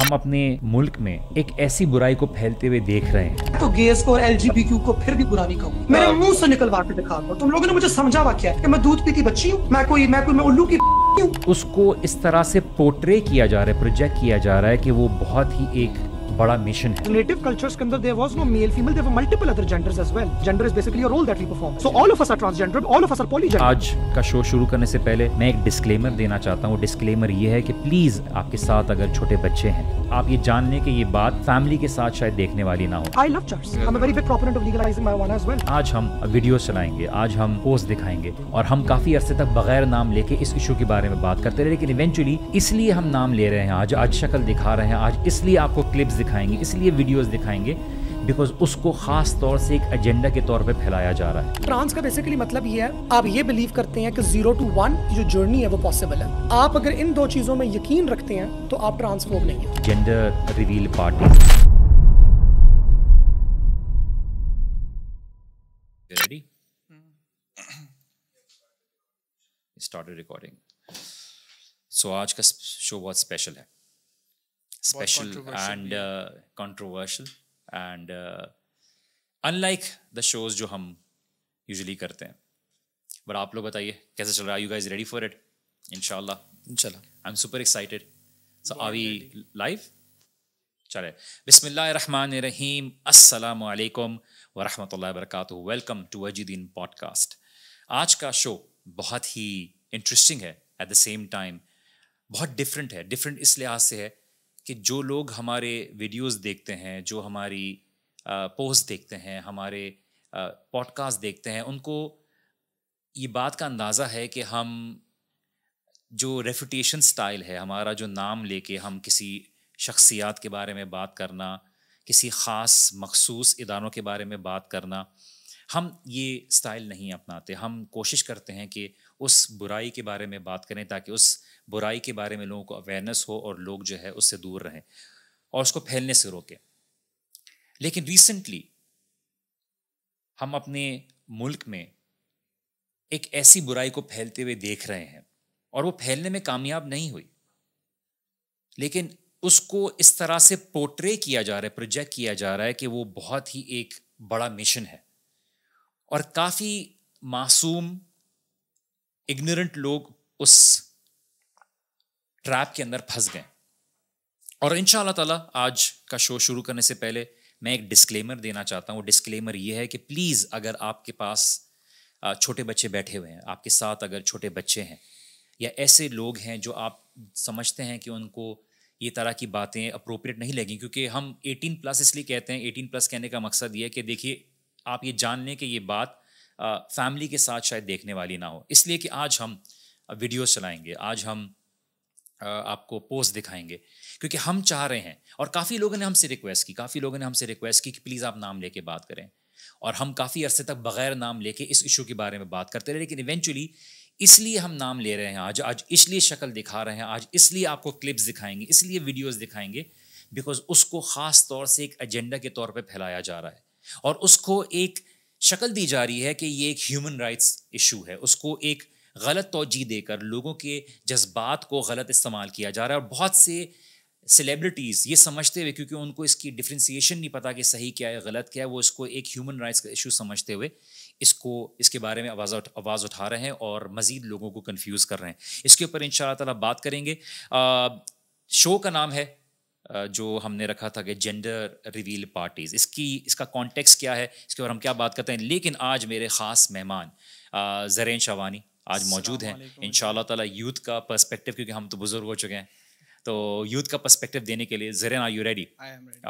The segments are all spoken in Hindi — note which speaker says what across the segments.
Speaker 1: हम अपने मुल्क में एक ऐसी बुराई को फैलते हुए देख रहे हैं
Speaker 2: तो गेस को और एलजीबीक्यू को फिर भी बुरा नहीं कहूँ मेरे हाँ। मुंह से निकलवा के दिखा दो तुम लोगों ने मुझे समझा हुआ क्या कि मैं दूध पीती बच्ची हूँ मैं कोई मैं कोई मैं उल्लू की
Speaker 1: उसको इस तरह से पोर्ट्रे किया जा रहा है प्रोजेक्ट किया जा रहा है कि वो बहुत ही एक बड़ा मिशन है
Speaker 2: नेटिव कल्चर्स के अंदर there was no male female there were multiple other genders as well gender is basically a role that we perform so all of us are transgender all of us are polygender
Speaker 1: आज का शो शुरू करने से पहले मैं एक डिस्क्लेमर देना चाहता हूँ डिस्क्लेमर ये है कि प्लीज आपके साथ अगर छोटे बच्चे हैं आप ये जान लें कि ये बात फैमिली के साथ शायद देखने वाली ना हो
Speaker 2: I love church I am very big proponent of legalising marijuana as well
Speaker 1: आज हम वीडियो चलाएंगे आज हम पोस्ट दिखाएंगे और हम काफी अरसे तक बगैर नाम लेके इस इशू के बारे में बात करते रहे लेकिन इवेंचुअली इसलिए हम नाम ले रहे हैं आज आज शक्ल दिखा रहे हैं आज इसलिए आपको क्लिप्स दिखा दिखाएंगे इसलिए वीडियोस दिखाएंगे बिकॉज उसको खास तौर से एक एजेंडा के तौर पे फैलाया जा रहा है
Speaker 2: ट्रांस का बेसिकली मतलब ये है आप ये बिलीव करते हैं कि जीरो टू वन जो जर्नी है वो पॉसिबल है आप अगर इन दो चीज़ों में यकीन रखते हैं तो आप ट्रांसफोब नहीं
Speaker 1: है gender reveal party start recording so आज का शो बहुत स्पेशल है special and controversial and unlike the shows जो हम यूजली करते हैं बट आप लोग बताइए कैसे चल रहा है you guys ready for it इनशाला इनशाला I am super excited so are we live चले बिसमीम असलकम वरहमल वर्क वेलकम टू अजीदीन पॉडकास्ट आज का शो बहुत ही इंटरेस्टिंग है एट द सेम टाइम बहुत डिफरेंट है डिफरेंट इस लिहाज से है कि जो लोग हमारे वीडियोस देखते हैं जो हमारी पोस्ट देखते हैं हमारे पॉडकास्ट देखते हैं उनको ये बात का अंदाज़ा है कि हम जो रेफुटेशन स्टाइल है हमारा जो नाम लेके हम किसी शख्सियात के बारे में बात करना किसी ख़ास मखसूस इदारों के बारे में बात करना हम ये स्टाइल नहीं अपनाते हम कोशिश करते हैं कि उस बुराई के बारे में बात करें ताकि उस बुराई के बारे में लोगों को अवेयरनेस हो और लोग जो है उससे दूर रहें और उसको फैलने से रोकें लेकिन रिसेंटली हम अपने मुल्क में एक ऐसी बुराई को फैलते हुए देख रहे हैं और वो फैलने में कामयाब नहीं हुई लेकिन उसको इस तरह से पोर्ट्रे किया जा रहा है प्रोजेक्ट किया जा रहा है कि वो बहुत ही एक बड़ा मिशन है और काफ़ी मासूम इग्नोरेंट लोग उस ट्रैप के अंदर फंस गए और इन ताला आज का शो शुरू करने से पहले मैं एक डिस्क्लेमर देना चाहता हूँ डिस्क्लेमर ये है कि प्लीज़ अगर आपके पास छोटे बच्चे बैठे हुए हैं आपके साथ अगर छोटे बच्चे हैं या ऐसे लोग हैं जो आप समझते हैं कि उनको ये तरह की बातें अप्रोप्रिएट नहीं लगें क्योंकि हम 18 प्लस इसलिए कहते हैं 18 प्लस कहने का मकसद ये है कि देखिए आप ये जान लें कि ये बात फैमिली के साथ शायद देखने वाली ना हो इसलिए कि आज हम वीडियो चलाएंगे आज हम आपको पोस्ट दिखाएंगे क्योंकि हम चाह रहे हैं और काफ़ी लोगों ने हमसे रिक्वेस्ट की काफ़ी लोगों ने हमसे रिक्वेस्ट की कि प्लीज़ आप नाम लेके बात करें और हम काफ़ी अरसे तक बगैर नाम लेके इस इशू के बारे में बात करते रहे लेकिन इवेंचुअली इसलिए हम नाम ले रहे हैं आज आज इसलिए शक्ल दिखा रहे हैं आज इसलिए आपको क्लिप्स दिखाएंगे इसलिए वीडियोज़ दिखाएंगे बिकॉज उसको ख़ास तौर से एक एजेंडा के तौर पर फैलाया जा रहा है और उसको एक शक्ल दी जा रही है कि ये एक ह्यूमन राइट्स इशू है उसको एक गलत तोजी देकर लोगों के जज्बात को गलत इस्तेमाल किया जा रहा है और बहुत से सेलिब्रिटीज़ ये समझते हुए क्योंकि उनको इसकी डिफ्रेंसीशन नहीं पता कि सही क्या है गलत क्या है वो इसको एक ह्यूमन राइट्स का इशू समझते हुए इसको इसके बारे में आवाज़ उठ, आवाज़ उठा रहे हैं और मज़ीद लोगों को कन्फ्यूज़ कर रहे हैं इसके ऊपर इन शाह बात करेंगे आ, शो का नाम है जो हमने रखा था कि जेंडर रिवील पार्टीज़ इसकी इसका कॉन्टेक्स्ट क्या है इसके बारे हम क्या बात करते हैं लेकिन आज मेरे ख़ास मेहमान जरेन शवानी आज मौजूद हैं इन ताला यूथ का पर्सपेक्टिव क्योंकि हम तो बुज़ुर्ग हो चुके हैं तो यूथ का पर्सपेक्टिव देने के लिए Zareen are you ready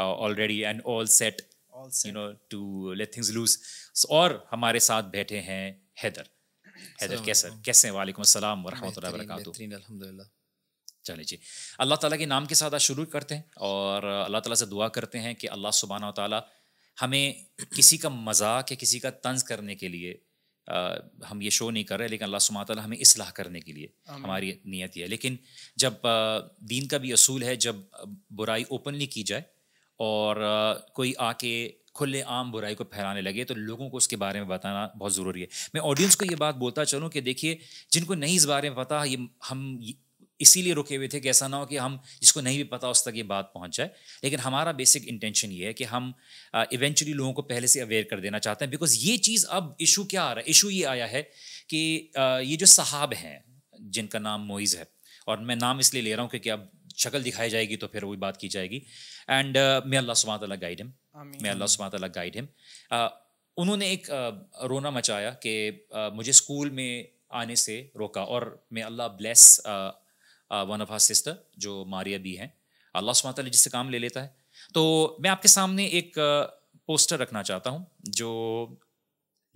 Speaker 1: already and all set you know to let things loose और हमारे साथ बैठे हैं हैदर हैदर कैसर कैसे वालेकुम अस्सलाम वरहमतुल्लाहि वबरकातुहू चले जी अल्लाह ताला के नाम के साथ आज शुरू करते हैं और अल्लाह ताला से दुआ करते हैं कि अल्लाह सुबहाना ताला हमें किसी का मजाक या किसी का तंज करने के लिए आ, हम ये शो नहीं कर रहे लेकिन अल्लाह सुबहाना ताला हमें इसलाह करने के लिए हमारी नीयत है लेकिन जब दीन का भी असूल है जब बुराई ओपनली की जाए और कोई आके खुले आम बुराई को फैलाने लगे तो लोगों को उसके बारे में बताना बहुत ज़रूरी है मैं ऑडियंस को ये बात बोलता चलूँ कि देखिए जिनको नहीं इस बारे में पता ये हम इसीलिए रुके हुए थे कि ऐसा ना हो कि हम जिसको नहीं भी पता उस तक ये बात पहुंच जाए लेकिन हमारा बेसिक इंटेंशन ये है कि हम इवेंचुअली लोगों को पहले से अवेयर कर देना चाहते हैं बिकॉज ये चीज़ अब इशू क्या आ रहा है इशू ये आया है कि ये जो साहब हैं जिनका नाम मोइज़ है और मैं नाम इसलिए ले रहा हूँ क्योंकि अब शक्ल दिखाई जाएगी तो फिर वही बात की जाएगी एंड मे अल्लाह सुबात गाइड हिम मे अल्लाह सुबात गाइड हिम उन्होंने एक uh, रोना मचाया कि uh, मुझे स्कूल में आने से रोका और may Allah bless one of her sister जो मारिया भी हैं अल्लाह सुबह जिससे काम ले लेता है तो मैं आपके सामने एक पोस्टर uh, रखना चाहता हूँ जो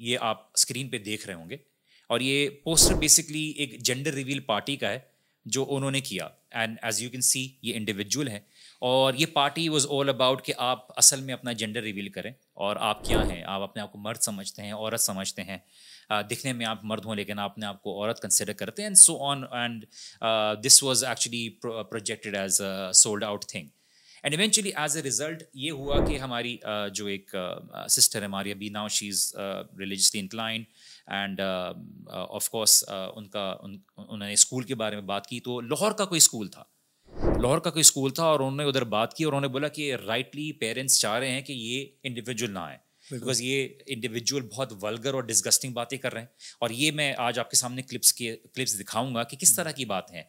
Speaker 1: ये आप स्क्रीन पे देख रहे होंगे और ये पोस्टर बेसिकली एक जेंडर रिवील पार्टी का है जो उन्होंने किया and as you can see ये इंडिविजुअल है और ये पार्टी वॉज ऑल अबाउट कि आप असल में अपना जेंडर रिवील करें और आप क्या हैं आप अपने आप को मर्द समझते हैं औरत समझते हैं Uh, दिखने में आप मर्द हों लेकिन आपने आपको औरत कंसिडर करते हैं and so on and this was actually projected as sold out thing and eventually as a result ये हुआ कि हमारी uh, जो एक सिस्टर uh, uh, है हमारी अभी now she is religiously inclined and of course उनका उन, उन्होंने स्कूल के बारे में बात की तो लाहौर का कोई स्कूल था लाहौर का कोई स्कूल था और उन्होंने उधर बात की और उन्होंने बोला कि राइटली पेरेंट्स चाह रहे हैं कि ये इंडिविजुअल ना आए बिकॉज ये इंडिविजुअल बहुत वलगर और डिस्गस्टिंग बातें कर रहे हैं और ये मैं आज आपके सामने क्लिप्स के क्लिप्स दिखाऊंगा कि किस तरह की बात है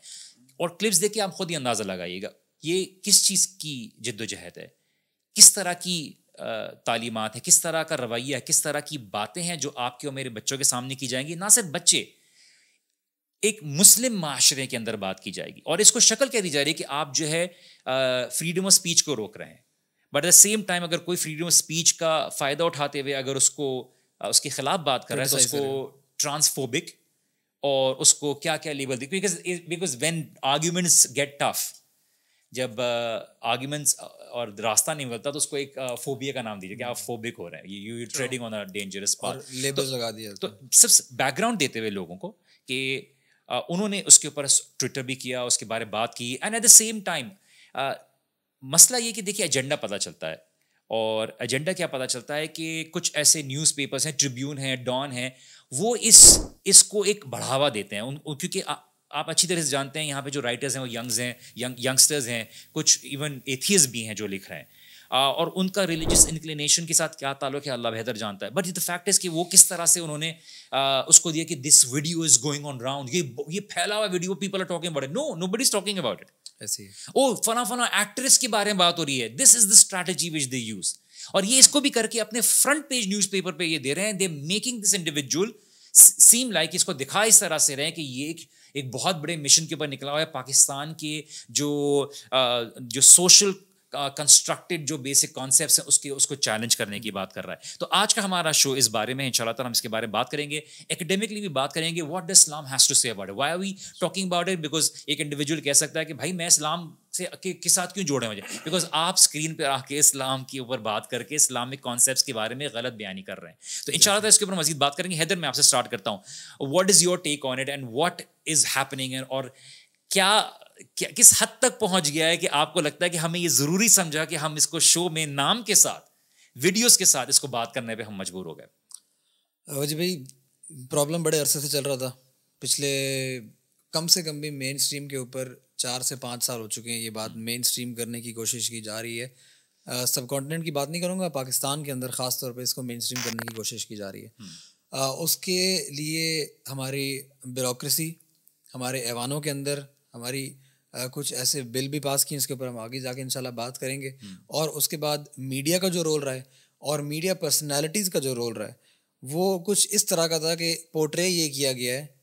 Speaker 1: और क्लिप्स देख के आप खुद ही अंदाज़ा लगाइएगा ये किस चीज़ की जद्दोजहद है किस तरह की तालीमत है किस तरह का रवैया है किस तरह की बातें हैं जो आपके और मेरे बच्चों के सामने की जाएंगी ना सिर्फ बच्चे एक मुस्लिम माशरे के अंदर बात की जाएगी और इसको शक्ल कह दी जा रही है कि आप जो है फ्रीडम ऑफ स्पीच को रोक रहे हैं but at the same time अगर कोई फ्रीडम ऑफ स्पीच का फ़ायदा उठाते हुए अगर उसको उसके खिलाफ बात कर रहा है तो उसको ट्रांसफोबिक और उसको क्या क्या लेबल दी because because when arguments get tough जब आर्ग्यूमेंट्स और रास्ता नहीं मिलता तो उसको एक फोबिया का नाम दीजिए कि आप फोबिक हो रहे हैं you you treading on a dangerous path label लगा दिया तो सब बैकग्राउंड देते हुए लोगों को कि उन्होंने उसके ऊपर ट्विटर भी किया उसके बारे में बात की and at the same time मसला ये कि देखिए एजेंडा पता चलता है और एजेंडा क्या पता चलता है कि कुछ ऐसे न्यूज़पेपर्स हैं ट्रिब्यून हैं डॉन हैं वो इस इसको एक बढ़ावा देते हैं उन क्योंकि आ, आप अच्छी तरह से जानते हैं यहाँ पे जो राइटर्स हैं वो यंग्स हैं यंग यंगस्टर्स हैं कुछ इवन एथियस भी हैं जो लिख रहे हैं आ, और उनका रिलीजियस इंक्लिनेशन के साथ क्या ताल्लुक है अल्लाह बेहतर जानता है बट द फैक्ट इज़ कि वो किस तरह से उन्होंने आ, उसको दिया कि this video is going on round ये ये फैला हुआ video people are talking about it no nobody is talking about it ऐसे ओ फना फना एक्ट्रेस के बारे में बात हो रही है this is the strategy which they use और ये इसको भी करके अपने फ्रंट पेज न्यूज़पेपर पे ये दे रहे हैं they making this individual seem like इसको दिखा इस तरह से रहे कि ये एक एक बहुत बड़े मिशन के ऊपर निकला हुआ है पाकिस्तान के जो आ, जो सोशल कंस्ट्रक्टेड जो बेसिक कॉन्सेप्ट हैं उसके उसको चैलेंज करने की बात कर रहा है तो आज का हमारा शो इस बारे में इंशाल्लाह हम इसके बारे में बात करेंगे एकेडमिकली भी बात करेंगे what Islam has to say about why are we talking about it because एक इंडिविजुअल कह सकता है कि भाई मैं इस्लाम से के, के साथ क्यों जोड़े मुझे बिकॉज आप स्क्रीन पर आके इस्लाम के ऊपर बात करके इस्लामिक कॉन्सेप्ट के बारे में गलत बयानी कर रहे हैं तो इन इसके ऊपर मजीद बात करेंगे हैदर मैं आपसे स्टार्ट करता हूँ what is your take on it and what is happening और क्या क्या किस हद तक पहुंच गया है कि आपको लगता है कि हमें ये ज़रूरी समझा कि हम इसको शो में नाम के साथ वीडियोस के साथ इसको बात करने पे हम मजबूर हो गए
Speaker 3: अवज भाई प्रॉब्लम बड़े अरसे से चल रहा था पिछले कम से कम भी मेन स्ट्रीम के ऊपर चार से पाँच साल हो चुके हैं ये बात मेन स्ट्रीम करने की कोशिश की जा रही है सब कॉन्टिनेंट की बात नहीं करूँगा पाकिस्तान के अंदर ख़ास तौर पर इसको मेन स्ट्रीम करने की कोशिश की जा रही है आ, हम्म। उसके लिए हमारी ब्यूरोसी हमारे ऐवानों के अंदर हमारी कुछ ऐसे बिल भी पास किए उसके ऊपर हम आगे जाके इंशाल्लाह बात करेंगे हम्म। और उसके बाद मीडिया का जो रोल रहा है और मीडिया पर्सनालिटीज़ का जो रोल रहा है वो कुछ इस तरह का था कि पोर्ट्रे ये किया गया है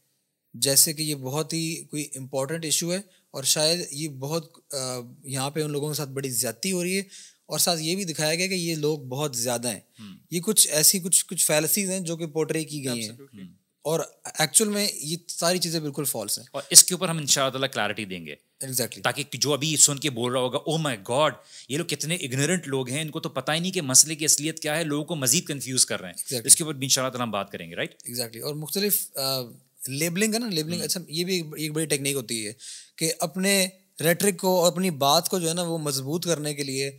Speaker 3: जैसे कि ये बहुत ही कोई इम्पोर्टेंट इशू है और शायद ये बहुत यहाँ पे उन लोगों के साथ बड़ी ज्यादती हो रही है और साथ ये भी दिखाया गया कि ये लोग बहुत ज़्यादा हैं हम्म। ये कुछ ऐसी कुछ कुछ फैलसीज हैं जो कि पोर्ट्रे की गई हैं और एक्चुअल में ये सारी चीज़ें बिल्कुल फॉल्स हैं
Speaker 1: और इसके ऊपर हम इन क्लैरिटी देंगे एग्जैक्टली exactly. ताकि जो अभी सुन के बोल रहा होगा ओ माय गॉड ये लोग कितने इग्नोरेंट लोग हैं इनको तो पता ही नहीं कि मसले की असलियत क्या है लोगों को मजीद कंफ्यूज कर रहे हैं exactly. इसके ऊपर इन हम बात करेंगे राइट right?
Speaker 3: Exactly exactly. और मुख्तलिफ लेबलिंग है ना लेबलिंग हम्म। अच्छा ये भी एक, एक बड़ी टेक्निक होती है कि अपने रेटरिक को और अपनी बात को जो है ना वो मजबूत करने के लिए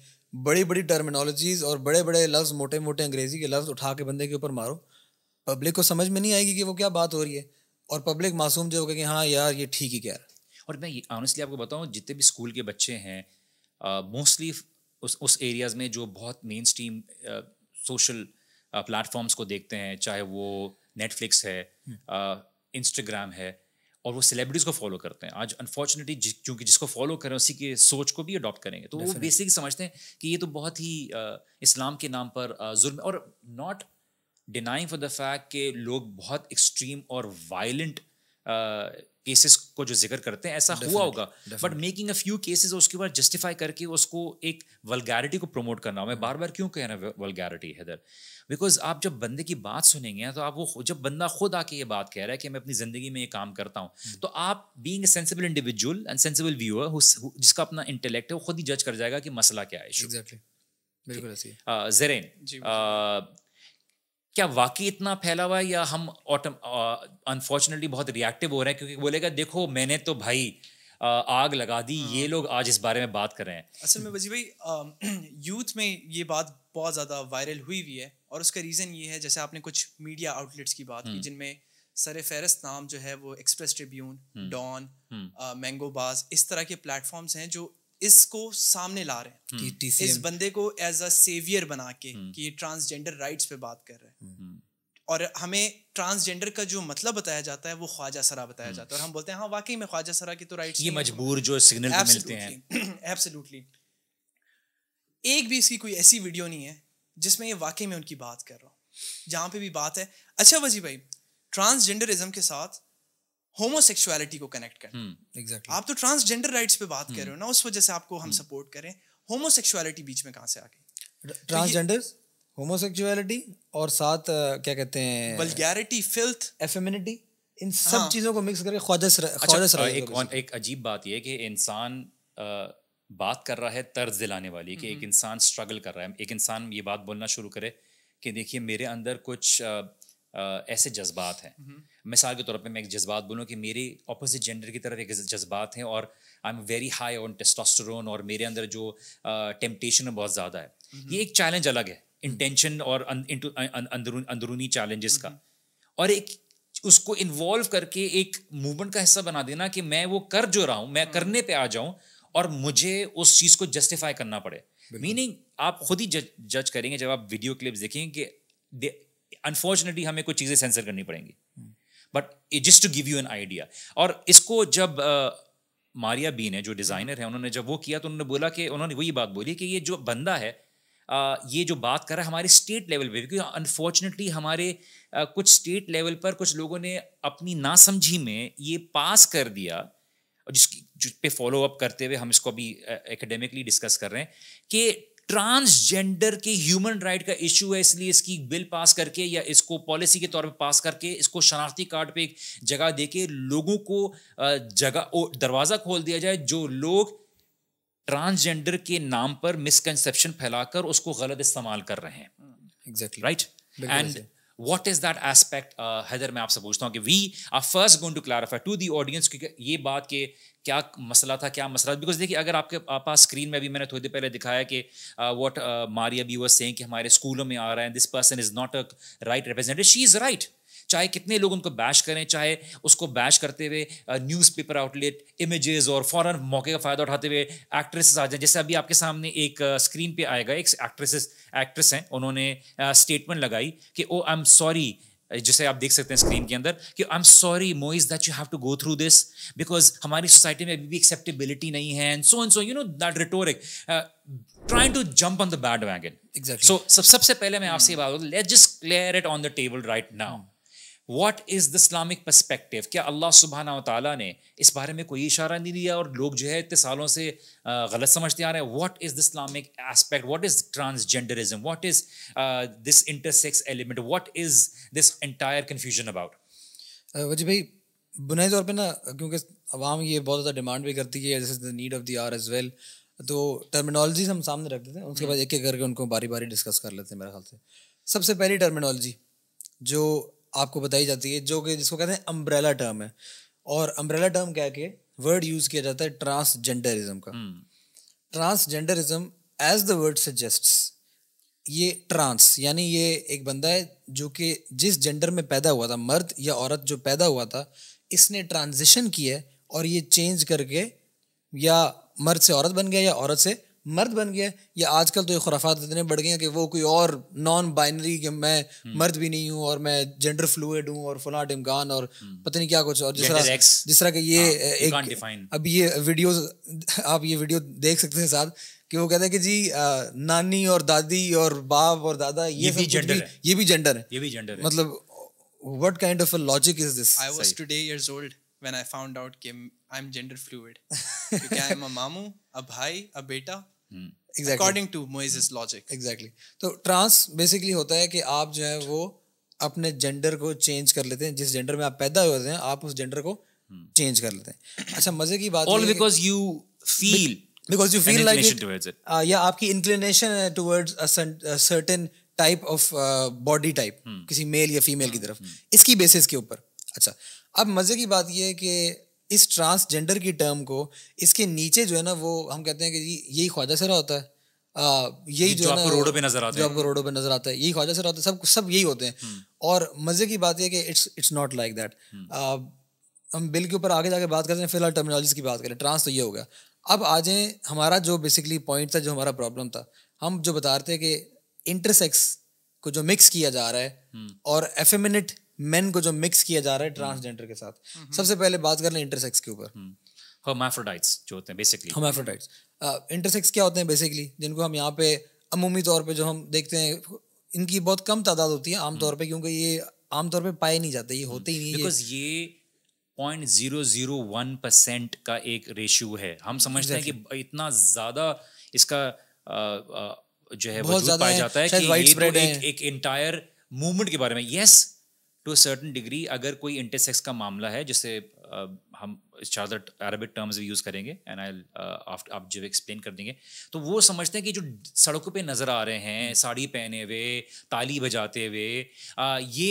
Speaker 3: बड़ी बड़ी टर्मिनोलॉजीज और बड़े बड़े लफ्ज़ मोटे मोटे अंग्रेजी के लफ्ज़ उठा के बंदे के ऊपर मारो पब्लिक को समझ में नहीं आएगी कि वो क्या बात हो रही है और पब्लिक मासूम जो होगा कि हाँ यार
Speaker 1: ये ठीक ही क्या है और मैं ऑनेस्टली आपको बताऊँ जितने भी स्कूल के बच्चे हैं मोस्टली uh, उस उस एरियाज़ में जो बहुत मेन स्ट्रीम सोशल प्लेटफॉर्म्स को देखते हैं चाहे वो नेटफ्लिक्स है इंस्टाग्राम हम्म। uh, है और वो सेलिब्रिटीज़ को फॉलो करते हैं आज अनफॉर्चुनेटली जि, क्योंकि जिसको फॉलो करें उसी के सोच को भी अडॉप्ट करेंगे तो वो बेसिकली समझते हैं कि ये तो बहुत ही uh, इस्लाम के नाम पर जुर्म और not denying for the fact कि लोग बहुत एक्सट्रीम और वायलेंट केसेस को जो जिक्र करते हैं ऐसा हुआ होगा but making a few cases उसके बाद जस्टिफाई करके उसको एक वलगैरिटी को प्रमोट करना मैं hmm. बार बार क्यों कह रहा हूँ वलगैरिटी हैदर बिकॉज आप जब बंदे की बात सुनेंगे तो आप वो जब बंदा खुद आके ये बात कह रहा है कि मैं अपनी ज़िंदगी में ये काम करता हूँ hmm. तो आप being sensible individual and sensible viewer जिसका अपना इंटेलेक्ट है वो खुद ही जज कर जाएगा कि मसला क्या है एग्जैक्टली बिल्कुल जरेन क्या वाकई इतना फैला हुआ है या हम ऑटम अनफॉर्चुनेटली बहुत रिएक्टिव हो रहे हैं क्योंकि बोलेगा देखो मैंने तो भाई आ, आग लगा दी ये हाँ। लोग आज इस बारे में बात कर रहे हैं
Speaker 4: असल में वजी भाई यूथ में ये बात बहुत ज़्यादा वायरल हुई हुई है और उसका रीज़न ये है जैसे आपने कुछ मीडिया आउटलेट्स की बात की हम्म। जिनमें सर फहरस्त नाम जो है वो एक्सप्रेस ट्रिब्यून डॉन मैंगो बाज इस तरह के प्लेटफॉर्म्स हैं जो इसको सामने ला रहे हैं हम्म। इस बंदे को एज अ सेवियर बना के हम्म। कि ये ट्रांसजेंडर राइट्स पे बात कर रहे
Speaker 3: हैं
Speaker 2: हम्म।
Speaker 4: और हमें ट्रांसजेंडर का जो मतलब बताया जाता है वो ख्वाजा सरा बताया जाता है और हम बोलते हैं हाँ वाकई में ख्वाजा सरा की तो राइट ये मजबूर
Speaker 1: जो सिग्नल मिलते
Speaker 4: हैं एब्सोल्युटली एक भी इसकी कोई ऐसी वीडियो नहीं है जिसमें ये वाकई में उनकी बात कर रहा हूँ जहाँ पे भी बात है अच्छा वजी भाई ट्रांसजेंडरिज्म के साथ होमोसेक्सुअलिटी को कनेक्ट करना एग्जैक्टली hmm. exactly. आप तो ट्रांसजेंडर राइट्स पे बात hmm. कर रहे हो ना उस वजह से आपको हम सपोर्ट hmm. करें होमोसेक्सुअलिटी बीच में कहाँ से आ गई
Speaker 3: ट्रांसजेंडर होमोसेक्सुअलिटी और साथ क्या कहते हैं वल्गैरिटी फिल्थ एफेमिनिटी इन हाँ। सब हाँ। चीजों को मिक्स करके ख्वाजस अच्छा, ख्वाजस अच्छा, एक,
Speaker 1: एक, एक अजीब बात यह कि इंसान बात कर रहा है तर्ज दिलाने वाली कि एक इंसान स्ट्रगल कर रहा है एक इंसान ये बात बोलना शुरू करे कि देखिए मेरे अंदर कुछ ऐसे जज्बात हैं हम्म। मिसाल के तौर पे मैं एक जज्बात बोलूँ कि मेरे अपोजिट जेंडर की तरफ एक जज्बात हैं और I am very high on testosterone और मेरे अंदर जो टेम्पटेशन है बहुत ज़्यादा है हम्म। ये एक चैलेंज अलग है इंटेंशन हम्म। और अं-, अं, अं, अंदरूनी चैलेंजेस का और एक उसको इन्वॉल्व करके एक मूवमेंट का हिस्सा बना देना कि मैं वो कर जो रहा हूँ मैं हाँ। करने पे आ जाऊँ और मुझे उस चीज़ को जस्टिफाई करना पड़े मीनिंग आप खुद ही जज, जज करेंगे जब आप वीडियो क्लिप्स देखेंगे कि अनफॉर्चुनेटली हमें कुछ चीज़ें सेंसर करनी पड़ेंगी but just to give you an idea और इसको जब मारिया बीन है जो डिज़ाइनर है उन्होंने जब वो किया तो उन्होंने बोला कि उन्होंने वही बात बोली कि ये जो बंदा है आ, ये जो बात कर रहा है हमारे स्टेट लेवल पे क्योंकि अनफॉर्चुनेटली हमारे आ, कुछ स्टेट लेवल पर कुछ लोगों ने अपनी नासमझी में ये पास कर दिया और जिसकी जिस पे फॉलो अप करते हुए हम इसको अभी एकेडमिकली डिस्कस कर रहे हैं कि ट्रांसजेंडर के ह्यूमन राइट का इशू है इसलिए इसकी बिल पास करके या इसको पॉलिसी के तौर पे पास करके इसको शनाख्ती कार्ड पे एक जगह दे के लोगों को जगह दरवाज़ा खोल दिया जाए जो लोग ट्रांसजेंडर के नाम पर मिसकनसेप्शन फैलाकर उसको गलत इस्तेमाल कर रहे हैं exactly right and what is that aspect Haider मैं आपसे पूछता हूँ कि we are first going to clarify to the audience क्योंकि ये बात के क्या मसला था क्या मसला बिकॉज देखिए अगर आपके पास स्क्रीन में भी मैंने थोड़ी देर पहले दिखाया कि what Maria B was saying कि हमारे स्कूलों में आ रहा है this person is not a right representative she is right चाहे कितने लोग उनको बैश करें चाहे उसको बैश करते हुए न्यूज़पेपर आउटलेट इमेजेस और फ़ौरन मौके का फ़ायदा उठाते हुए एक्ट्रेसेस आ जाएं जैसे अभी आपके सामने एक स्क्रीन पे आएगा एक एक्ट्रेसेस एक्ट्रेस हैं उन्होंने स्टेटमेंट लगाई कि ओ आई एम सॉरी जिसे आप देख सकते हैं स्क्रीन के अंदर कि I am sorry Moiz that you have to go through this because हमारी सोसाइटी में अभी भी एक्सेप्टेबिलिटी नहीं है and so and so you know that rhetoric trying to jump on the bad wagon exact so सबसे पहले मैं आपसे ये hmm. बात let just clear it on the table right now what is the Islamic perspective क्या अल्लाह सुबहाना तला ने इस बारे में कोई इशारा नहीं दिया और लोग जो है इतने सालों से गलत समझते आ रहे हैं what is the Islamic aspect what is transgenderism what is this intersex element what is
Speaker 3: this entire confusion about Wajih भाई बुनियादी तौर पर ना क्योंकि आवाम ये बहुत ज़्यादा डिमांड भी करती है this is the need of the hour as well तो टर्मिनोलॉजीज हम सामने रख देते हैं उसके हम्म। बाद एक एक करके उनको बारी बारी डिस्कस कर लेते हैं मेरे ख्याल से सबसे पहली टर्मिनोलॉजी जो आपको बताई जाती है जो कि जिसको कहते हैं अम्ब्रेला टर्म है और अम्ब्रेला टर्म कह के वर्ड यूज किया जाता है ट्रांसजेंडरिज्म का transgenderism as the word suggest ये ट्रांस यानी ये एक बंदा है जो कि जिस जेंडर में पैदा हुआ था मर्द या औरत जो पैदा हुआ था इसने ट्रांजिशन किया और ये चेंज करके या मर्द से औरत बन गया या औरत से मर्द बन गया है या आजकल तो ये खुराफात इतने बढ़ गए हैं कि वो कोई और नॉन बाइनरी कि मैं हम्म। मर्द भी नहीं हूँ और मैं जेंडर फ्लूड हूँ और फला इमकान और हम्म। पता नहीं क्या कुछ और जिस तरह जिस तरह के ये हाँ, एक अब ये वीडियोस आप ये वीडियो देख सकते हैं साथ कि वो कहते हैं कि जी नानी और दादी और बाप और दादा ये, ये भी जेंडर है ये भी जेंडर है ये भी जेंडर है मतलब what kind of a logic is this? I was Saeed.
Speaker 4: today years old when I found out कि I'm gender fluid. क्योंकि I'm a मामू, a भाई, a बेटा
Speaker 3: अकॉर्डिंग टू लॉजिक एग्जैक्टली तो ट्रांस बेसिकली होता है कि आप जो है वो अपने जेंडर को चेंज कर लेते हैं जिस जेंडर में आप पैदा हुए हैं आप उस जेंडर को चेंज कर लेते हैं अच्छा मजे की बात all because you feel because you feel like या आपकी इंक्लिनेशन है towards certain type of body type किसी मेल या फीमेल की hmm. तरफ hmm. इसकी बेसिस के ऊपर अच्छा अब मजे की बात यह है कि इस ट्रांसजेंडर की टर्म को इसके नीचे जो है ना वो हम कहते हैं कि यही ख्वाजा सरा होता है आ, यही जो, जो आपको रोडों पे नजर आता है जो आपको रोडों पे नजर आता है यही ख्वाजा सरा होता है सब सब यही होते हैं हम्म। और मजे की बात यह कि it's it's not like that हम बिल के ऊपर आगे जाके बात करते हैं फिलहाल टर्मिनोलॉजी की बात करें ट्रांस तो ये हो गया अब आ जाए हमारा जो बेसिकली पॉइंट था जो हमारा प्रॉब्लम था हम जो बता रहे थे कि इंटरसेक्स को जो मिक्स किया जा रहा है हम्म। और एफेमिनेट मेन को जो मिक्स किया जा रहा है ट्रांसजेंडर के साथ हम्म। सबसे पहले बात कर लें इंटरसेक्स के ऊपर हर्माफ्रोडाइट्स
Speaker 1: जो होते हैं बेसिकली हर्माफ्रोडाइट्स
Speaker 3: इंटरसेक्स क्या होते हैं बेसिकली जिनको हम यहाँ पे अमूमी तौर पे जो हम देखते हैं इनकी बहुत कम तादाद होती है आमतौर हम्म। पे क्योंकि ये आमतौर पे पाए नहीं जाते ये होते ही नहीं बिकॉज
Speaker 1: ये point zero zero one percent का एक रेशियो है हम समझते हैं कि इतना ज़्यादा इसका जो है बहुत ज़्यादा पाया जाता है कि ये तो एक एंटायर मूवमेंट के बारे में yes to a certain degree अगर कोई इंटरसेक्स का मामला है जिसे uh, हम ज़्यादा अरबिक टर्म्स भी यूज़ करेंगे एंड आई uh, आप जो एक्सप्लेन कर देंगे तो वो समझते हैं कि जो सड़कों पे नज़र आ रहे हैं हम्म। साड़ी पहने हुए ताली बजाते हुए ये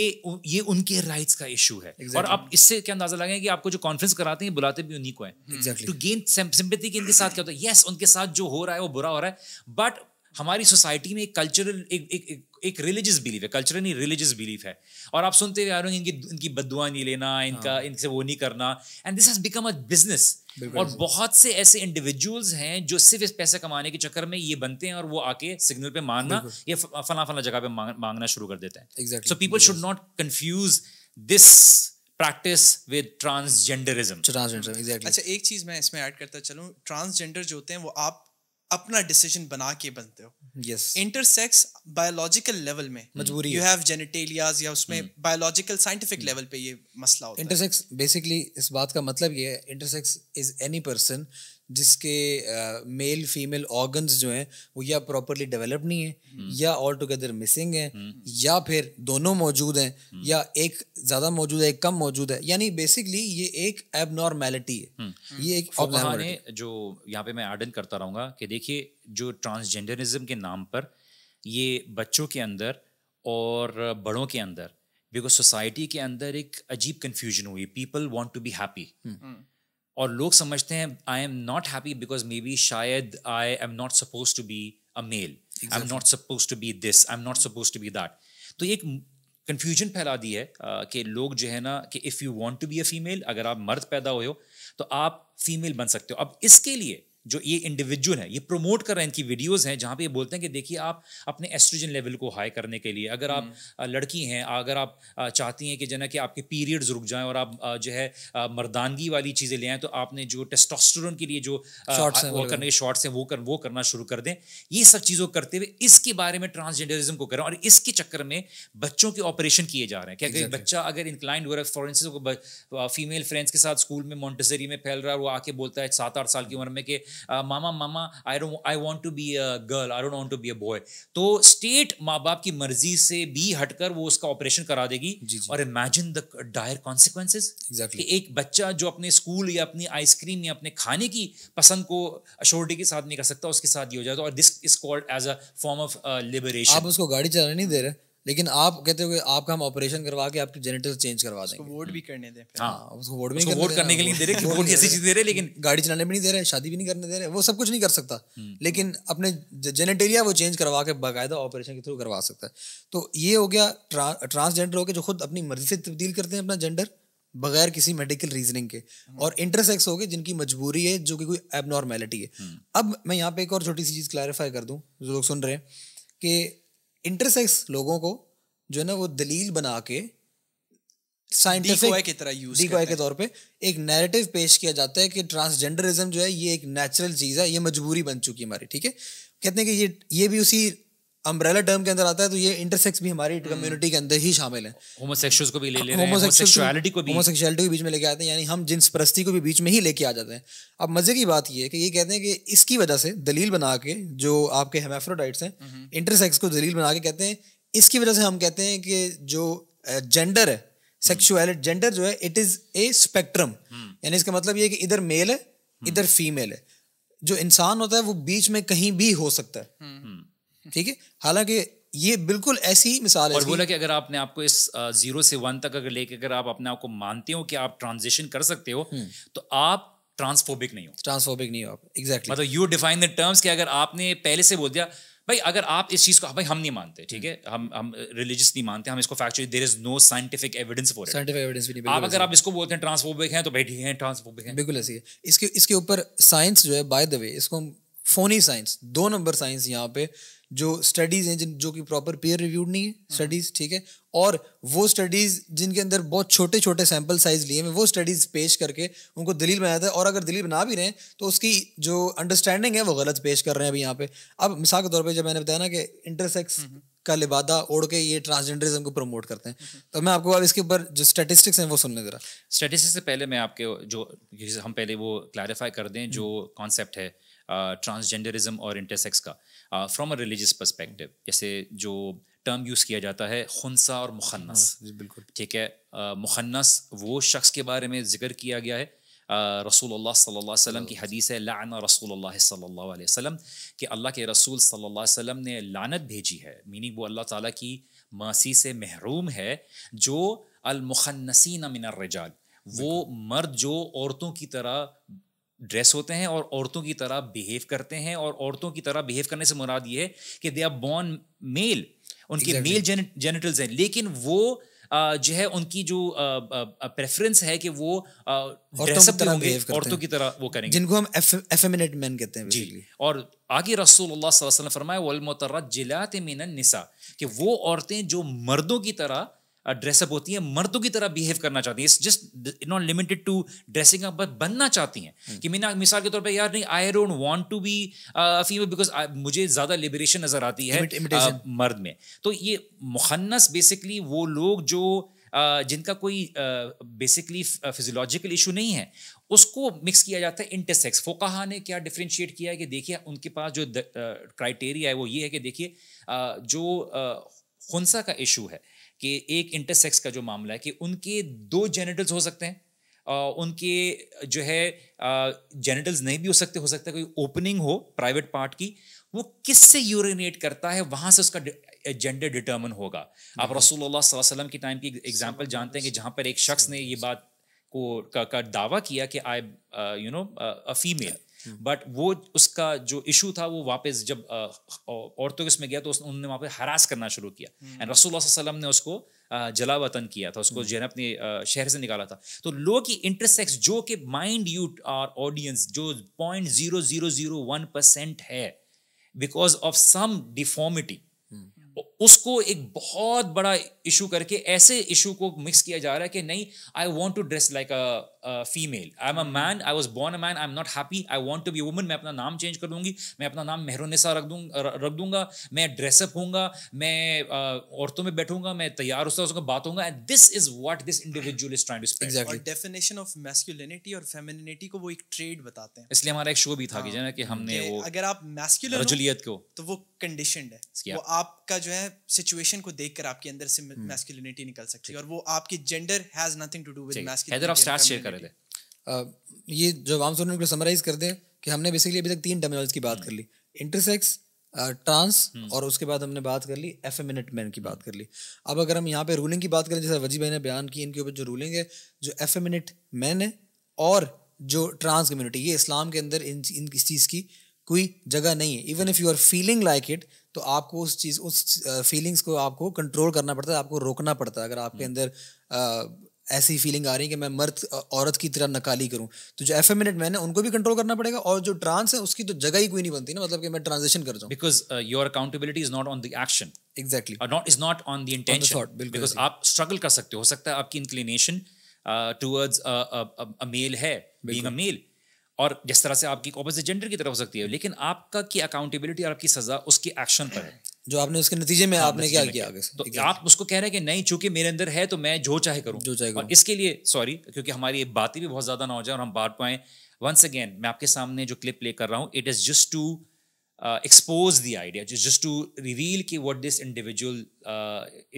Speaker 1: ये उनके राइट्स का इशू है exactly. और आप इससे क्या अंदाज़ा लगे कि आपको जो कॉन्फ्रेंस कराते हैं बुलाते भी उन्हीं को हैं टू गेन सिंपथी के इनके साथ क्या होता है यस yes, उनके साथ जो हो रहा है वो बुरा हो रहा है बट हमारी सोसाइटी में एक कल्चरल एक, एक, एक एक रिलीजियस बिलीफ है कल्चर नहीं रिलीजियस बिलीफ है और आप सुनते हुए आ रहे हो इनकी इनकी बदुआ नहीं लेना हाँ। इनका हाँ. इनसे वो नहीं करना and this has become a business और बहुत से ऐसे इंडिविजुअल्स हैं जो सिर्फ इस पैसे कमाने के चक्कर में ये बनते हैं और वो आके सिग्नल पे मांगना या फला फला जगह पे मांगना शुरू कर देते हैं so people should not confuse this practice with transgenderism transgender exactly
Speaker 3: अच्छा
Speaker 4: एक चीज मैं इसमें ऐड करता चलूं ट्रांसजेंडर जो होते हैं वो आप
Speaker 1: अपना डिसीजन बना के
Speaker 4: बनते हो यस इंटरसेक्स बायोलॉजिकल लेवल में मजबूरी यू हैव जेनिटेलियाज या उसमें बायोलॉजिकल साइंटिफिक लेवल पे ये मसला होता इंटरसेक्स
Speaker 3: बेसिकली इस बात का मतलब ये है इंटरसेक्स इज एनी पर्सन जिसके मेल फीमेल ऑर्गन्स जो हैं वो या प्रॉपरली डेवलप नहीं है हम्म। या ऑल टुगेदर मिसिंग है या फिर दोनों मौजूद हैं हम्म। या एक ज़्यादा मौजूद है एक कम मौजूद है यानी बेसिकली ये एक एबनॉर्मेलिटी है हम्म। ये एक फुकाने
Speaker 1: जो यहाँ पे मैं आर्डन करता रहूंगा कि देखिए जो ट्रांसजेंडरिज्म के नाम पर ये बच्चों के अंदर और बड़ों के अंदर बिकॉज सोसाइटी के अंदर एक अजीब कन्फ्यूजन हुई people want to be happy और लोग समझते हैं I am not happy because maybe शायद I am not suppose to be a male I am not suppose to be this I am not suppose to be that तो एक कन्फ्यूजन फैला दी है कि लोग जो है ना कि if you want to be a female अगर आप मर्द पैदा हुए हो तो आप फीमेल बन सकते हो अब इसके लिए जो ये इंडिविजुअल है ये प्रमोट कर रहे हैं इनकी वीडियोस हैं जहाँ पे ये बोलते हैं कि देखिए आप अपने एस्ट्रोजन लेवल को हाई करने के लिए अगर आप हम्म। लड़की हैं अगर आप चाहती हैं कि जना कि आपके पीरियड्स रुक जाएं और आप जो है मर्दानगी वाली चीज़ें ले आएँ तो आपने जो टेस्टोस्टेरोन के लिए जो शॉर्ट्स वो करने के शॉर्ट्स हैं वो कर वो करना शुरू कर दें ये सब चीज़ों करते हुए इसके बारे में ट्रांसजेंडरिज्म को करें और इसके चक्कर में बच्चों के ऑपरेशन किए जा रहे हैं क्या बच्चा अगर इंक्लाइंड हो रहा है फॉर फीमेल फ्रेंड्स के साथ स्कूल में मॉन्टेसरी में फैल रहा है वो आके बोलता है सात आठ साल की उम्र में कि mama mama I do I want to be a girl I don't to be a boy तो स्टेट माँ बाप की मर्जी से भी हटकर वो उसका ऑपरेशन करा देगी जी जी. और imagine the dire consequences exactly एक बच्चा जो अपने स्कूल या अपनी आइसक्रीम या अपने खाने की पसंद को अशोरिटी के साथ नहीं कर सकता उसके साथ ये हो जाता और this is called as a form of liberation आप उसको गाड़ी
Speaker 3: चलाने नहीं दे रहे लेकिन आप कहते हो आपका हम ऑपरेशन करवा के आपके जेनेटल चेंज करवा देंगे
Speaker 1: वोट भी करने दे
Speaker 4: हाँ उसको वोट भी वोट करने के लिए दे रहे वोट ऐसी चीज दे रहे
Speaker 3: लेकिन गाड़ी चलाने भी नहीं दे रहे शादी भी नहीं करने दे रहे वो सब कुछ नहीं कर सकता हम्म। लेकिन अपने जेनेटेरिया वो चेंज करवा के बाकायदा ऑपरेशन के थ्रू करवा सकता है तो ये हो गया ट्रांसजेंडर हो गया जो खुद अपनी मर्जी से तब्दील करते हैं अपना जेंडर बगैर किसी मेडिकल रीजनिंग के हम्म। और इंटरसेक्स हो गए जिनकी मजबूरी है जो कि कोई एबनॉर्मेलिटी है हम्म। अब मैं यहाँ पे एक और छोटी सी चीज़ क्लैरिफाई कर दूँ जो लोग सुन रहे हैं कि इंटरसेक्स लोगों को जो है ना वो दलील बना के साइंटिफिक की तरह यूज के तौर पे एक नैरेटिव पेश किया जाता है कि ट्रांसजेंडरिज्म जो है ये एक नेचुरल चीज़ है ये मजबूरी बन चुकी है हमारी ठीक है कहते हैं कि ये ये भी उसी अम्ब्रेला टर्म के अंदर आता है तो ये इंटरसेक्स भी हमारी कम्युनिटी हम्म। के अंदर ही शामिल है
Speaker 1: होमोसेक्सुअल्स को भी ले हाँ, ले होमोसेक्सुअलिटी को भी होमोसेक्सुअलिटी
Speaker 3: के बीच में लेके आते हैं यानी हम जिन्स परस्ती को भी बीच में ही लेके आ जाते हैं अब मजे की बात ये है कि ये कहते हैं कि इसकी वजह से दलील बना के जो आपके हेमाफ्रोडाइट्स हैं इंटरसेक्स हम्म। को दलील बना के कहते हैं इसकी वजह से हम कहते हैं कि जो जेंडर है सेक्शुअलिटी हम्म। जेंडर जो है इट इज़ ए स्पेक्ट्रम यानी इसका मतलब ये कि इधर मेल है इधर फीमेल है जो इंसान होता है वो बीच में कहीं भी हो सकता
Speaker 1: है
Speaker 3: ठीक है हालांकि ये बिल्कुल ऐसी मिसाल है और बोला
Speaker 1: कि अगर आपने आपको इस जीरो से वन तक अगर लेके अगर आप अपने आप को मानते हो कि आप ट्रांजिशन कर सकते हो हम्म। तो आप ट्रांसफोबिक नहीं हो ट्रांसफोबिक नहीं हो आप एग्जैक्टली मतलब यू डिफाइन द टर्म्स कि अगर आपने पहले से बोल दिया भाई अगर आप इस चीज को भाई हम नहीं मानते ठीक है हम्म। हम हम रिलीजियस नहीं मानते हम इसको factually there is no scientific evidence for scientific evidence भी नहीं आप अगर आप इसको बोलते हैं ट्रांसफोबिक हैं तो भाई ठीक है ट्रांसफोबिक हैं बिल्कुल ऐसी
Speaker 3: है इसके इसके ऊपर साइंस जो है बाय द वे इसको फोनी साइंस दो नंबर साइंस यहाँ पे जो स्टडीज़ हैं जिन जो कि प्रॉपर पेयर रिव्यूड नहीं है स्टडीज़ ठीक है और वो स्टडीज़ जिनके अंदर बहुत छोटे छोटे सैम्पल साइज लिए हैं वो स्टडीज़ पेश करके उनको दलील बनाया है और अगर दलील बना भी रहे हैं तो उसकी जो अंडरस्टैंडिंग है वो गलत पेश कर रहे हैं अभी यहाँ पे अब मिसाल के तौर पर जब मैंने बताया ना कि इंटरसेक्स हम्म, हम्म। का लिबादा ओढ़ के ये ट्रांसजेंडरिज्म को प्रमोट करते हैं हम्म, तो मैं आपको अब इसके ऊपर जो स्टेटिस्टिक्स हैं वो सुन लें ज़रा
Speaker 1: स्टेटिस्टिक्स से पहले मैं आपके जो हम पहले वो क्लैरिफाई कर दें जो कॉन्सेप्ट है ट्रांसजेंडरिज्म और इंटरसेक्स का फ्रॉम अ रिलीजियस परस्पेक्टिव जैसे जो टर्म यूज़ किया जाता है खुनसा और मुखन्नस हाँ, बिल्कुल ठीक है मुखन्नस वो शख्स के बारे में जिक्र किया गया है रसूल सल्लल्लाहु अलैहि की हदीस है लाना रसूल सल्लल्लाहु अलैहि वसल्लम कि अल्लाह के रसूल सल्लल्लाहु अलैहि वसल्लम ने लानत भेजी है मीनिंग वो अल्लाह ताला की मासी से महरूम है जो अलमुखन्नसीन मिनर वो मर्द जो औरतों की तरह ड्रेस होते हैं और औरतों की तरह बिहेव करते हैं और औरतों की तरह बिहेव करने से मुराद ये है कि दे आर बॉर्न मेल उनके मेल जेनिटल्स हैं लेकिन वो जो है उनकी जो प्रेफरेंस है कि वो ड्रेसअप होंगे औरतों की तरह वो करेंगे
Speaker 3: जिनको हम एफेमिनेट मैन कहते हैं जी
Speaker 1: और आगे रसूल अल्लाह सल्लल्लाहु अलैहि वसल्लम फरमाए वलमतरत जिलात मिनन निसा कि वो औरतें जो मर्दों की तरह ड्रेसअप होती हैं मर्दों की तरह बिहेव करना चाहती हैं it's just not limited to dressing up but बनना चाहती हैं hmm. कि मैंने मिसाल के तौर पे यार नहीं I don't want to be female because मुझे ज़्यादा लिबरेशन नज़र आती है uh, मर्द में तो ये मुखन्नस बेसिकली वो लोग जो uh, जिनका कोई बेसिकली फिजोलॉजिकल इशू नहीं है उसको मिक्स किया जाता है इंटरसेक्स फोकाहा ने क्या डिफ्रेंशिएट किया है कि देखिए उनके पास जो क्राइटेरिया है वो ये है कि देखिए जो खुनसा का इशू है कि एक इंटरसेक्स का जो मामला है कि उनके दो जेनेटल्स हो सकते हैं उनके जो है जेनेटल्स नहीं भी हो सकते हो सकता कोई ओपनिंग हो प्राइवेट पार्ट की वो किससे यूरिनेट करता है वहां से उसका जेंडर डिटर्मन होगा आप रसूलुल्लाह वसल्लम के टाइम की एग्जांपल जानते हैं कि जहाँ पर एक शख्स ने ये बात को का, का दावा किया कि I you know a female but hmm. वो उसका जो इशू था वो वापस जब औरतों के उसमें गया तो उन्होंने वहाँ पे हरास करना शुरू किया एंड रसूल वसलम ने उसको जला वतन किया था उसको hmm. जो अपने शहर से निकाला था तो लो की इंटरसेक्स जो कि माइंड यू आर ऑडियंस जो point zero zero zero one percent है बिकॉज ऑफ सम डिफॉर्मिटी उसको एक बहुत बड़ा इशू करके ऐसे इशू को मिक्स किया जा रहा है कि नहीं I want to dress like a female I am a man I was born a man I am not happy I want to be woman मैं अपना नाम चेंज कर दूंगी मैं अपना नाम मेहरोनिसा रख दूँ रख दूंगा मैं ड्रेसअप हूँगा मैं uh, औरतों में बैठूंगा मैं तैयार उसका उसका बात होंगे and this is what this individual is trying to exactly definition
Speaker 4: of masculinity और फेमिनिटी को वो एक ट्रेड बताते हैं
Speaker 1: इसलिए हमारा एक शो भी था हाँ, कि हमने वो अगर
Speaker 4: आप मैस्कुलिन को तो वो कंडीशन है वो आपका जो है सिचुएशन को देखकर आपके अंदर से मैस्कुलिनिटी हम्म। निकल सकती है और वो आपकी gender has nothing to do with masculinity Haider आप स्टार्ट शेयर कर
Speaker 3: रहे ये जो आम सुनने को समराइज कर दें कि हमने बेसिकली अभी तक तीन टर्मिनोलॉजी की बात हम्म। कर ली इंटरसेक्स हम्म। ट्रांस और उसके बाद हमने बात कर ली एफेमिनेट मैन की बात कर ली अब अगर हम यहाँ पे रूलिंग की बात करें जैसे वजी भाई ने बयान की इनके ऊपर जो रूलिंग है जो एफेमिनेट मैन है और जो ट्रांस कम्युनिटी ये इस्लाम के अंदर इन इन इस चीज़ की कोई जगह नहीं है even if you are feeling like it तो आपको उस चीज उस फीलिंग्स को आपको कंट्रोल करना पड़ता है आपको रोकना पड़ता है अगर आपके हम्म। अंदर ऐसी फीलिंग आ रही है कि मैं मर्द औरत की तरह नकाली करूं तो जो एफ मिनट मैन है उनको भी कंट्रोल करना पड़ेगा और जो ट्रांस है उसकी तो जगह ही कोई नहीं बनती ना मतलब कि मैं ट्रांजेक्शन कर
Speaker 1: because your accountability is not on the action exactly not is not on the intention because आप स्ट्रगल कर सकते हो सकता है आपकी इंक्लिनेशन टूवर्ड्स मेल है बीइंग अ मेल और जिस तरह से आपकी ऑपोजिट जेंडर की तरफ हो सकती है लेकिन आपका की अकाउंटेबिलिटी और आपकी सजा उसके एक्शन पर है
Speaker 3: जो आपने उसके नतीजे में हाँ, आपने क्या किया
Speaker 1: आगे तो आप उसको कह रहे हैं कि नहीं चूंकि मेरे अंदर है तो मैं जो चाहे करूँ जो चाहे करूं। और इसके लिए सॉरी क्योंकि हमारी ये बातें भी बहुत ज़्यादा ना हो जाए और हम बांट पाए वंस अगेन मैं आपके सामने जो क्लिप प्ले कर रहा हूँ it is just to expose the idea just to reveal की what this individual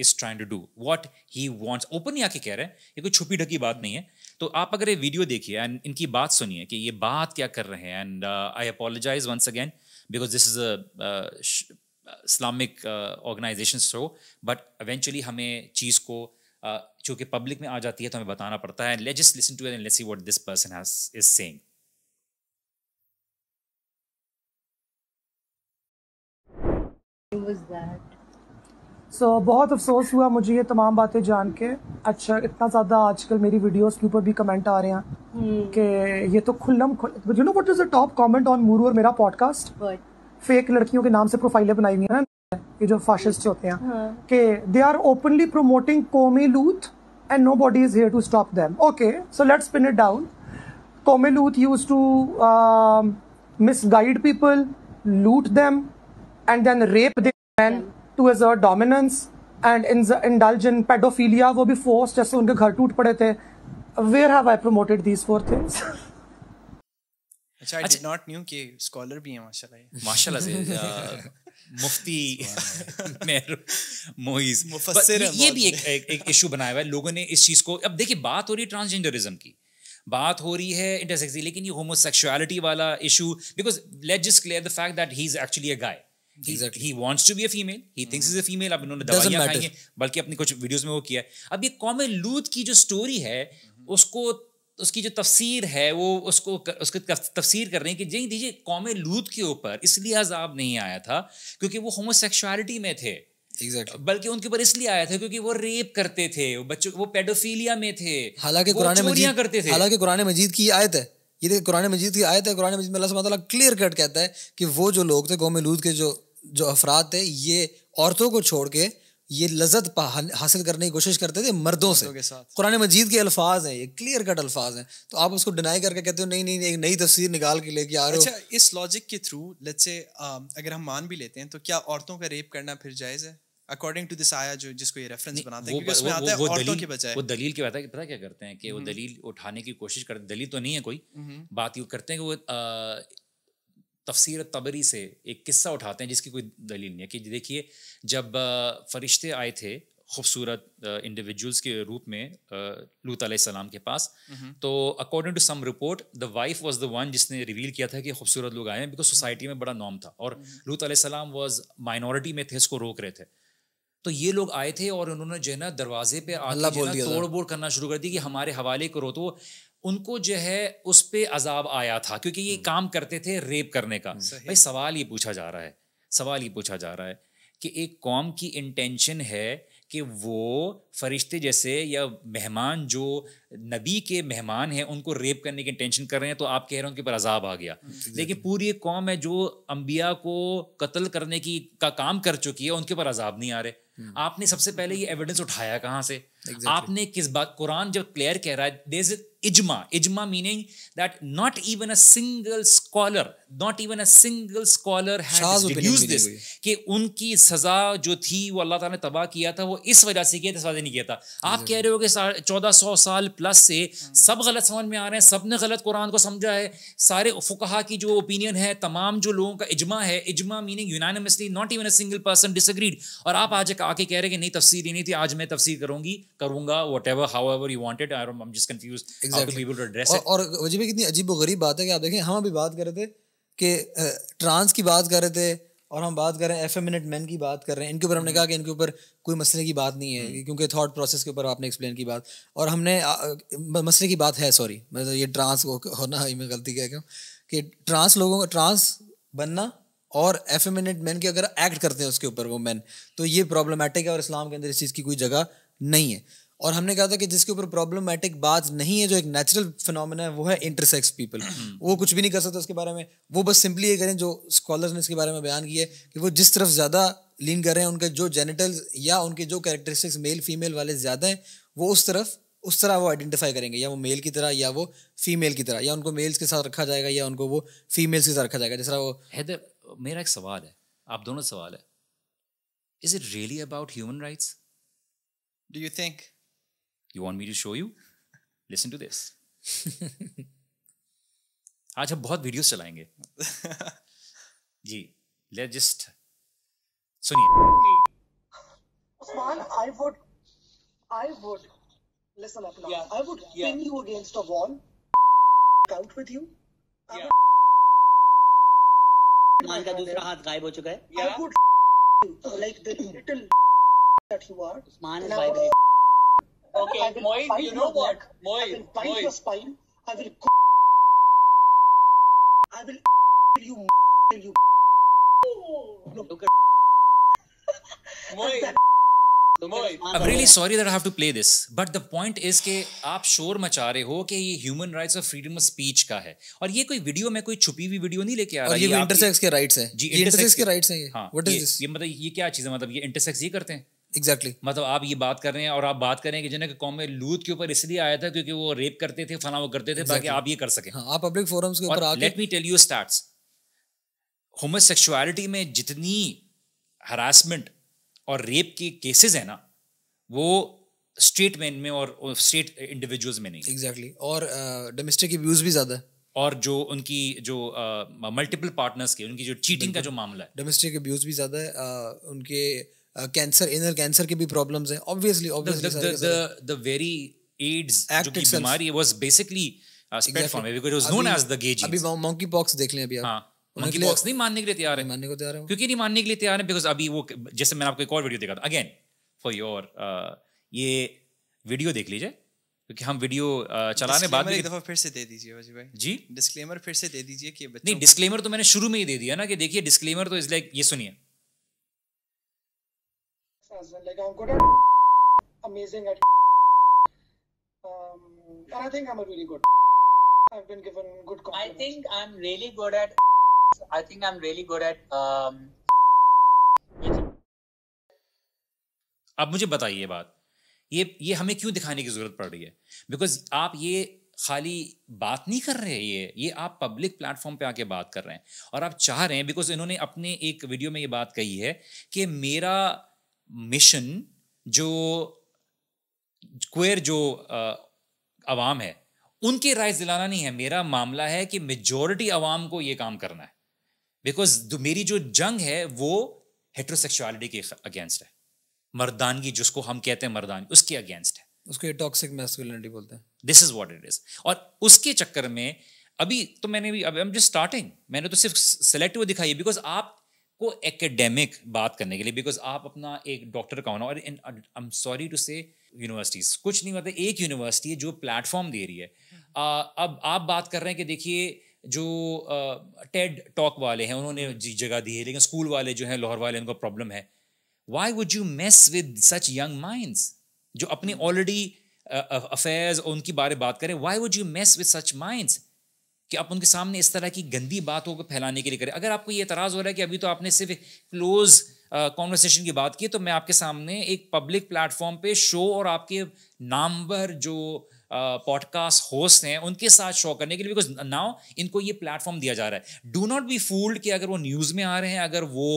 Speaker 1: is trying to do to he uh, wants uh, he wants आके कह रहे हैं ये कोई छुपी ढकी बात नहीं है तो आप अगर ये वीडियो देखिए एंड इनकी बात सुनिए कि ये बात क्या कर रहे हैं and I apologise once again because this is a Islamic organisation show but eventually हमें चीज़ को uh, पब्लिक में आ जाती है तो हमें बताना पड़ता है let just listen to and let's see what this person has is saying
Speaker 2: was that so so, बहुत अफसोस हुआ मुझे ये तमाम बातें जान के अच्छा इतना ज़्यादा आजकल मेरी वीडियोस के ऊपर भी कमेंट आ रहे हैं hmm. कि ये तो खुल्लम you know what is the top comment on मूरू और मेरा पॉडकास्ट फेक लड़कियों के नाम से प्रोफाइलें बनाई हुई हैं ये जो फाशिस्ट होते हैं हाँ। कि दे आर ओपनली प्रोमोटिंग कोमी लूथ and nobody is here to stop them okay so let's pin it down कोमी लूथ use to misguide people loot them and then rape them to as a dominance and indulge in paedophilia वो भी फोर्स जैसे उनके घर टूट पड़े थे where have I promoted these four things अच्छा
Speaker 4: आई डिड नॉट न्यू कि स्कॉलर भी है माशाल्लाह माशाल्लाह से
Speaker 1: मुफ्ती मेहर मोइज मुफस्सिर ये भी एक एक इशू बनाया हुआ है लोगों ने इस चीज़ को अब देखिए बात हो रही है ट्रांसजेंडरिज्म की बात हो रही है इंटरसेक्स लेकिन ये होमोसेक्सुअलिटी वाला issue because let just clear the fact that he is actually a guy exactly. he wants to be a female he mm thinks mm-hmm. he's a female अब इन्होंने दवाइयां खाई हैं बल्कि अपनी कुछ वीडियोस में वो किया है अब ये कौम लूत की जो स्टोरी है mm-hmm. उसको उसकी जो तफसीर है वो उसको उसकी तफसीर कर रहे हैं कि जी दीजिए कौम लूत के ऊपर इसलिए अजाब नहीं आया था क्योंकि वो होमोसेक्सुअलिटी में थे Exactly. बल्कि उनके ऊपर इसलिए आया था क्योंकि वो रेप करते थे बच्चों वो पेडोफीलिया में थे हालांकि कुरान मजीद करते थे हालांकि
Speaker 3: कुरान मजीद की आयत है ये देखिए कुरान मजीद की आयत है कुरान मजीद में अल्लाह सुबह क्लियर कट कहता है कि वो जो लोग थे कौम के जो जो अफराद थे ये औरतों को छोड़ के ये लजत हासिल करने की कोशिश करते थे मर्दों से कुरान मजीद के अल्फाज हैं ये क्लियर कट अल्फाज हैं तो आप उसको डिनाई करके कहते हो नहीं नहीं एक नई तस्वीर निकाल के लेके आ रहे हो
Speaker 4: अच्छा इस लॉजिक के थ्रू लेट्स से अगर हम मान भी लेते हैं तो क्या औरतों का रेप करना फिर जायज़ है अकॉर्डिंग टू दिस आया जो जिसको ये रेफरेंस बनाते हैं उसमें आता है औरतों के बजाय वो
Speaker 1: दलील के बताया पता क्या करते हैं कि वो हम्म। दलील उठाने की कोशिश करते दलील तो नहीं है कोई हम्म। बात यू करते हैं कि वो तफसीर तबरी से एक किस्सा उठाते हैं जिसकी कोई दलील नहीं है कि देखिए जब फरिश्ते आए थे खूबसूरत इंडिविजुअल्स के रूप में लूत सलाम के पास तो according to some report the wife was the one जिसने रिवील किया था कि खूबसूरत लोग आए हैं बिकॉज सोसाइटी में बड़ा नॉम था और लूत सलाम वाज माइनॉरिटी में थे इसको रोक रहे थे तो ये लोग आए थे और उन्होंने जो है ना दरवाजे पे आला तोड़ बोड़ करना शुरू कर दी कि हमारे हवाले करो तो उनको जो है उस पर अजाब आया था क्योंकि ये हम्म। काम करते थे रेप करने का भाई सवाल ये पूछा जा रहा है सवाल ये पूछा जा रहा है कि एक कौम की इंटेंशन है कि वो फरिश्ते जैसे या मेहमान जो नबी के मेहमान हैं उनको रेप करने की इंटेंशन कर रहे हैं तो आप कह रहे हो उनके ऊपर अजाब आ गया हम्म, लेकिन पूरी एक कौम है जो अम्बिया को कत्ल करने की का काम कर चुकी है उनके ऊपर अजाब नहीं आ रहे हम्म। आपने सबसे पहले ये एविडेंस उठाया कहाँ से exactly. आपने किस बात कुरान जब क्लियर कह रहा है देर इजमा इजमा meaning that not even a single scholar not even a single scholar this कि उनकी सजा जो थी वो अल्लाह ताला ने तबाह किया था वो इस वजह से किया था नहीं किया था आप कह रहे हो कि चौदह सौ साल प्लस से सब गलत समझ में आ रहे हैं सब ने गलत कुरान को समझा है सारे फुकहा की जो ओपिनियन है तमाम जो लोगों का इजमा है इजमा meaning unanimously not even a single person disagreed और आप आज आके कह रहे कि नहीं तफसीर ही नहीं थी आज मैं तफसीर करूंगी करूंगा whatever however you wanted और वजह
Speaker 3: कितनी अजीब गरीब बात है कि आप देखें हम अभी बात कर रहे थे कि ट्रांस की बात कर रहे थे और हम बात कर रहे हैं एफ एफेमिनेट मैन की बात कर रहे हैं इनके ऊपर हमने हम्म। कहा कि इनके ऊपर कोई मसले की बात नहीं है हम्म। क्योंकि थॉट प्रोसेस के ऊपर आपने एक्सप्लेन की बात और हमने आ, मसले की बात है सॉरी मतलब ये ट्रांस होना हो मैं गलती कह क्यों कि ट्रांस लोगों का ट्रांस बनना और एफ एफेमिनेट मैन के अगर एक्ट करते हैं उसके ऊपर वो मैन तो ये प्रॉब्लमेटिक है और इस्लाम के अंदर इस चीज़ की कोई जगह नहीं है और हमने कहा था कि जिसके ऊपर प्रॉब्लमेटिक बात नहीं है जो एक नेचुरल फिनोमेना है वो है इंटरसेक्स पीपल वो कुछ भी नहीं कर सकता उसके बारे में वो बस सिंपली ये करें जो स्कॉलर्स ने इसके बारे में बयान किया है कि वो जिस तरफ ज़्यादा लीन कर रहे हैं उनके जो जेनिटल्स या उनके जो कैरेक्टरिस्टिक्स मेल फीमेल वाले ज़्यादा हैं वो उस तरफ उस तरह वो आइडेंटिफाई करेंगे या वो मेल की तरह या वो फीमेल की तरह या उनको मेल्स के साथ रखा जाएगा या उनको वो फीमेल्स के साथ रखा जाएगा जिस तरह वो हैदर मेरा एक सवाल है आप दोनों सवाल
Speaker 1: है is it really about human rights Do you think? You want me to show you? Listen to this. आज हम बहुत वीडियोस चलाएंगे जी लेट जस्ट सुनिए
Speaker 2: Usman I would I would listen up now. Yeah. I would yeah. pin you against a wall, out with you. Yeah.
Speaker 3: मान का दूसरा हाथ गायब हो चुका है
Speaker 2: yeah. I would like the little that you are. This man is vibrating. Okay, Moin, you know what? Moin, I will bite your spine. I will. I will Kill you. Kill You. Look at. Moin. I'm
Speaker 3: really
Speaker 1: sorry that I have to play this, but the point is कि आप शोर मचा रहे हो कि ये ह्यूमन राइट्स और फ्रीडम ऑफ स्पीच का है और ये कोई वीडियो में कोई छुपी हुई वीडियो नहीं लेके आ रहा और ये इंटरसेक्स
Speaker 3: के राइट्स हैं जी इंटरसेक्स के राइट्स है व्हाट इज दिस
Speaker 1: ये मतलब ये क्या चीज है मतलब ये इंटरसेक्स ये करते हैं एग्जैक्टली exactly. मतलब आप ये बात कर रहे हैं और आप बात कर रहे हैं कि जिन्हें कौम में लूथ के ऊपर इसलिए आया था क्योंकि वो रेप करते थे फला वो करते थे exactly. ताकि आप ये कर सकें हाँ,
Speaker 3: आप पब्लिक फोरम्स
Speaker 1: के ऊपर let me tell you start homosexuality में जितनी हरासमेंट और रेप के केसेस हैं ना वो स्ट्रेट मैन में और स्ट्रेट इंडिविजुअल्स में नहीं एग्जैक्टली exactly.
Speaker 3: और डोमेस्टिक uh, अब्यूज भी ज़्यादा है
Speaker 1: और जो उनकी जो मल्टीपल uh, पार्टनर्स के उनकी जो चीटिंग का जो मामला है
Speaker 3: डोमेस्टिक अब्यूज भी ज़्यादा है uh, उनके कैंसर इनर कैंसर की भी प्रॉब्लम्स हैं obviously obviously the the
Speaker 1: the very AIDS जो की बीमारी was basically spread from because it was known as the gays
Speaker 3: अभी मंकी पॉक्स देख लें अभी आप हां मंकी पॉक्स नहीं
Speaker 1: मानने के लिए तैयार है मानने को तैयार है क्योंकि नहीं मानने के लिए तैयार है बिकॉज़ अभी वो जैसे मैंने आपको एक और वीडियो दिखाया अगेन फॉर योर ये वीडियो देख लीजिए क्योंकि हम वीडियो uh, चलाने बाद में एक दफा
Speaker 4: फिर से दे दीजिए वजी भाई जी डिस्क्लेमर
Speaker 1: फिर से दे दीजिए कि नहीं डिस्क्लेमर तो मैंने शुरू में ही दे दिया ना कि देखिए डिस्क्लेमर तो इज लाइक ये सुनिए
Speaker 2: well. Like I'm good at amazing at um, and I think I'm a really good. I've been given good compliments.
Speaker 1: I think I'm really good at. I think I'm really good at. Um, अब मुझे बताइए ये बात ये ये हमें क्यों दिखाने की ज़रूरत पड़ रही है बिकॉज आप ये खाली बात नहीं कर रहे हैं ये ये आप पब्लिक प्लेटफॉर्म पे आके बात कर रहे हैं और आप चाह रहे हैं बिकॉज इन्होंने अपने एक वीडियो में ये बात कही है कि मेरा मिशन जो क्वेर जो आवाम है उनकी राय दिलाना नहीं है मेरा मामला है कि मेजोरिटी आवाम को ये काम करना है बिकॉज मेरी जो जंग है वो हेट्रोसेक्सुअलिटी के अगेंस्ट है मर्दानगी जिसको हम कहते हैं मर्दानगी उसके अगेंस्ट है
Speaker 3: उसको टॉक्सिक मैस्कुलिनिटी बोलते हैं
Speaker 1: this is what it is और उसके चक्कर में अभी तो मैंने भी आई एम जस्ट स्टार्टिंग मैंने तो सिर्फ सेलेक्टिव वो दिखाई बिकॉज आप को एकेडमिक बात करने के लिए बिकॉज आप अपना एक डॉक्टर का होना और I am sorry to say universities कुछ नहीं मतलब एक यूनिवर्सिटी है जो प्लेटफॉर्म दे रही है हम्म। आ, अब आप बात कर रहे हैं कि देखिए जो टेड टॉक वाले हैं उन्होंने हम्म। जगह दी है लेकिन स्कूल वाले जो हैं लाहौर वाले उनको प्रॉब्लम है why would you mess with such young minds जो अपने ऑलरेडी अफेयर्स उनके बारे बात करें why would you mess with such minds कि आप उनके सामने इस तरह की गंदी बातों को फैलाने के लिए करें अगर आपको ये एतराज़ हो रहा है कि अभी तो आपने सिर्फ क्लोज़ कॉन्वर्सेशन की बात की तो मैं आपके सामने एक पब्लिक प्लेटफॉर्म पे शो और आपके नामवर जो पॉडकास्ट uh, होस्ट हैं उनके साथ शो करने के लिए बिकॉज नाउ इनको ये प्लेटफॉर्म दिया जा रहा है डू नॉट बी फूल्ड कि अगर वो न्यूज़ में आ रहे हैं अगर वो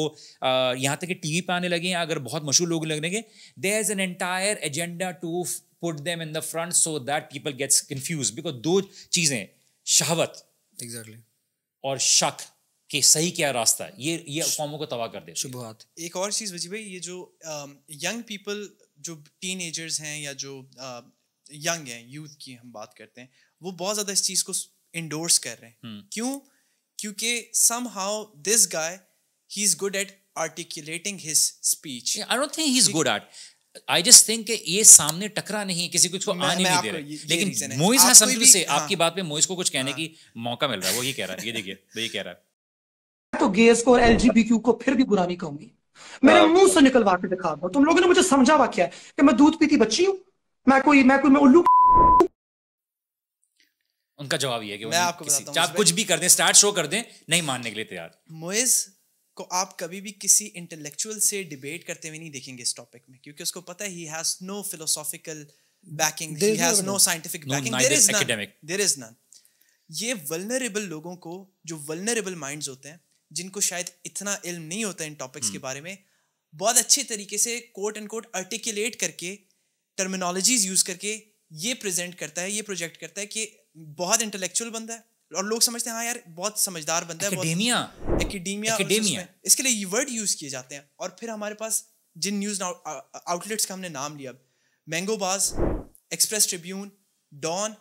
Speaker 1: uh, यहाँ तक कि टी वी पर आने लगे अगर बहुत मशहूर लोग लगने लगे there is an entire agenda to put them in the front so that people gets confuse because दो चीज़ें शहावत एग्जैक्टली exactly. और शक कि सही क्या रास्ता है ये ये कौमों को तबाह कर दे शुभहात
Speaker 4: एक और चीज़ वजी भाई ये जो यंग पीपल जो टीन हैं या जो यंग हैं यूथ की हम बात करते हैं वो बहुत ज़्यादा इस चीज़ को इंडोर्स कर रहे हैं हम्म। क्यों क्योंकि somehow this guy he is good at articulating
Speaker 1: his speech I don't think he is good at I just think ये सामने टकरा नहीं है किसी कुछ को आने नहीं दे रहे लेकिन मोइस है समझ से आपकी हाँ। बात पे मोइस को कुछ कहने हाँ। की मौका मिल रहा है वो ये कह रहा है ये देखिए वो ये कह रहा
Speaker 2: है तो गेस को और एलजीबीक्यू को फिर भी बुरा नहीं कहूंगी मेरे हाँ। मुंह से निकलवा के दिखा दो तुम लोगों ने मुझे समझा क्या है कि मैं दूध पीती बच्ची हूं मैं कोई मैं कोई मैं उल्लू
Speaker 1: उनका जवाब ये है कि मैं आपको बताता हूं आप कुछ भी कर दें स्टार्ट शो कर दें नहीं मानने के लिए तैयार
Speaker 4: मोइस को आप कभी भी किसी इंटेलेक्चुअल से डिबेट करते हुए नहीं देखेंगे इस टॉपिक में क्योंकि उसको पता है he has no philosophical backing he has no scientific backing there is none there is none ये वल्नरेबल लोगों को जो वल्नरेबल माइंड्स होते हैं जिनको शायद इतना इल्म नहीं होता इन टॉपिक्स hmm. के हम्म। बारे में बहुत अच्छे तरीके से कोट एंड कोट आर्टिकुलेट करके टर्मिनोलॉजीज यूज करके ये प्रेजेंट करता है ये प्रोजेक्ट करता है कि बहुत इंटेलेक्चुअल बंदा है और लोग समझते हैं हाँ यार बहुत समझदार बंदा है एकेडेमिया एकेडेमिया एकेडेमिया इसके लिए ये वर्ड यूज किए जाते हैं और फिर हमारे पास जिन न्यूज आउटलेट्स का हमने नाम लिया मैंगो बाज एक्सप्रेस ट्रिब्यून डॉन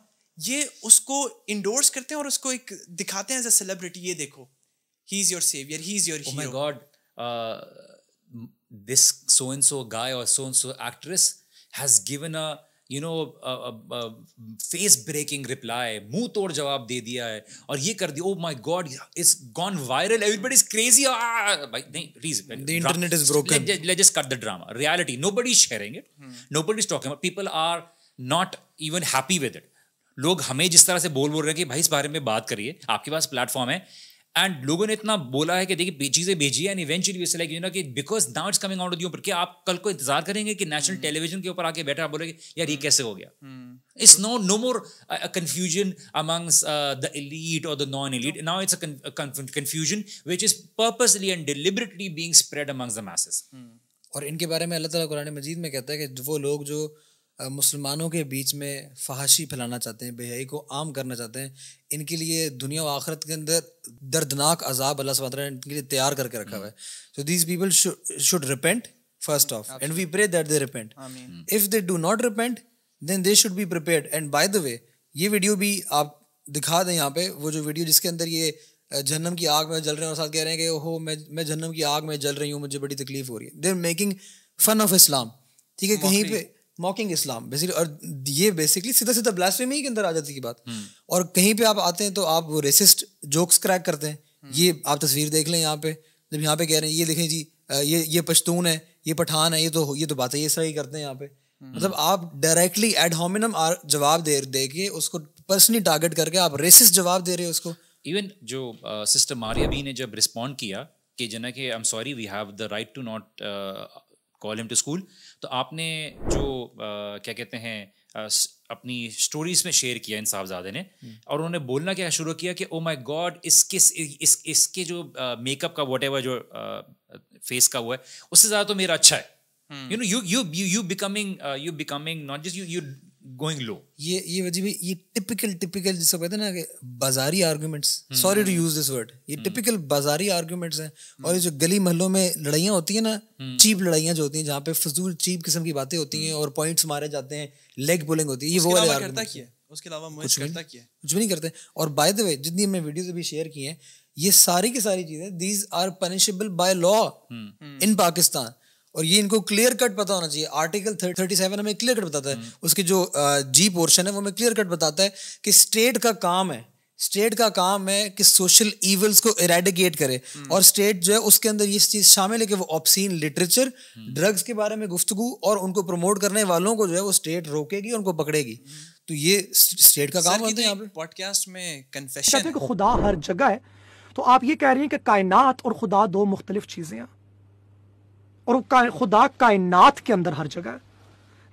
Speaker 4: ये उसको इंडोर्स करते हैं और उसको एक दिखाते
Speaker 1: हैं एज अ सेलिब्रिटी ये देखो he is your saviour he is your my God this so and so guy और so and so actress has given a you know face breaking reply मुंह तोड़ जवाब दे दिया है और ये कर दिया oh my God is gone viral everybody's is crazy भाई नहीं the internet is broken let's just cut the drama reality nobody is sharing it nobody is talking people are not even happy with it लोग हमें जिस तरह से बोल बोल रहे हैं कि भाई इस बारे में बात करिए आपके पास प्लेटफॉर्म है एंड लोगों ने इतना बोला है कि देखिए चीज़ें भेजी है and eventually it's like you know कि because now it's coming out of ऊपर कि आप कल को इंतजार करेंगे कि नेशनल टेलीविजन hmm. के ऊपर आके बैठे आप बोलेंगे यार ये hmm. कैसे हो गया it's no no more confusion amongst the elite और the non elite now it's confusion which is purposely and deliberately being spread amongst the
Speaker 3: message और इनके बारे में अल्लाह ताला कुरान मजीद में कहता है कि वो लोग जो मुसलमानों के बीच में फहाशी फैलाना चाहते हैं बेहयाई को आम करना चाहते हैं इनके लिए दुनिया व आखरत के अंदर दर्दनाक अजाब अल्लाह सुबह ने इनके लिए तैयार करके रखा हुआ है so these people should repent first off and we pray that they repent if they do not repent then they should be prepared and by the way ये वीडियो भी आप दिखा दें यहाँ पे वो जो वीडियो जिसके अंदर ये जन्नम की आग में जल रहे हैं और साथ कह रहे हैं कि ओहो मैं मैं जन्नम की आग में जल रही हूँ मुझे बड़ी तकलीफ हो रही है they are making fun of Islam ठीक है कहीं पे मॉकिंग इस्लाम बेसिकली और ये बेसिकली सीधा सीधा ब्लास्फेमी ही के अंदर आ जाती की बात हम्म। और कहीं पे आप आते हैं तो आप वो रेसिस्ट जोक्स क्रैक करते हैं हम्म। ये आप तस्वीर देख लें यहाँ पे जब यहाँ पे कह रहे हैं ये देखें जी ये ये पश्तून है ये पठान है ये तो ये तो बातें इस तरह ही करते हैं यहाँ पे हम्म। मतलब आप डायरेक्टली एड होमिनम जवाब दे दे के उसको पर्सनली टारगेट करके आप रेसिस्ट जवाब दे रहे हो उसको
Speaker 1: इवन जो सिस्टर मारिया भी ने जब रिस्पॉन्ड किया कि जना के I am sorry we have the right to not call him to school तो आपने जो आ, क्या कहते हैं अपनी स्टोरीज में शेयर किया इन साहबजादे ने हम्म। और उन्होंने बोलना क्या शुरू किया कि ओ माय गॉड इस किस इस इसके जो मेकअप का वट जो फेस का हुआ है उससे ज़्यादा तो मेरा अच्छा है you know you you you becoming you becoming not just you you
Speaker 3: going low ये ये वजह भी ये टिपिकल टिपिकल जिसको कहते हैं ना बाजारी arguments sorry to use this word ये टिपिकल hmm. बाजारी आर्ग्यूमेंट्स हैं hmm. और ये जो गली महलों में लड़ाइयाँ होती हैं ना चीप hmm. लड़ाइयाँ जो होती हैं जहाँ पे फजूल चीप किस्म की बातें होती हैं और पॉइंट्स मारे जाते हैं लेग पुलिंग होती है ये वो वाले
Speaker 4: उसके अलावा कुछ करता किया
Speaker 3: कुछ भी नहीं करते और बाय द वे जितनी हमने वीडियो भी शेयर की है ये सारी की सारी चीजें these are punishable by law in Pakistan और ये इनको क्लियर कट पता होना चाहिए आर्टिकल थर्टी सेवन हमें क्लियर कट बताता है हम्म। उसके जो जी पोर्शन है वो हमें क्लियर कट बताता है कि स्टेट का काम है स्टेट का काम है कि सोशल इवल्स को इरेडिकेट करे हम्म। और स्टेट जो है उसके अंदर ये चीज शामिल है कि वो ऑप्सीन लिटरेचर ड्रग्स के बारे में गुफ्तगु और उनको प्रमोट करने वालों को जो है वो स्टेट रोकेगी उनको पकड़ेगी हम्म। तो ये स्टेट का काम होता है यहाँ पे पॉडकास्ट में कन्फेशन अच्छा, खुदा हर
Speaker 2: जगह है तो आप ये कह रही हैं कि कायनात और खुदा दो मुख्तलिफ चीजें हैं और खुदा कायनात के अंदर हर जगह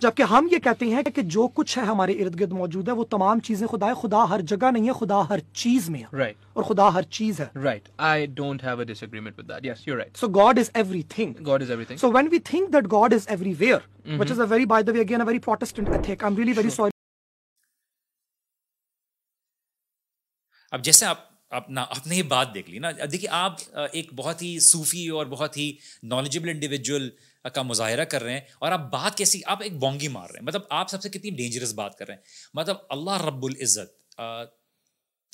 Speaker 2: जबकि हम ये कहते हैं कि जो कुछ है हमारे इर्द गिर्द मौजूद है वो तमाम चीजें खुदा है खुदा हर जगह नहीं है खुदा हर चीज में है right. और खुदा हर चीज है
Speaker 4: right I don't have a disagreement with that yes you are right so God is everything God is
Speaker 1: everything
Speaker 2: so when we think that God is everywhere which is a very by the way again a very Protestant ethic I am really very sorry
Speaker 1: अब जैसे आप अपना अपने ही बात देख ली ना देखिए आप एक बहुत ही सूफी और बहुत ही नॉलेजेबल इंडिविजुअल का मुजाहरा कर रहे हैं और आप बात कैसी आप एक बोंगी मार रहे हैं मतलब आप सबसे कितनी डेंजरस बात कर रहे हैं मतलब अल्लाह रब्बुल इज़्ज़त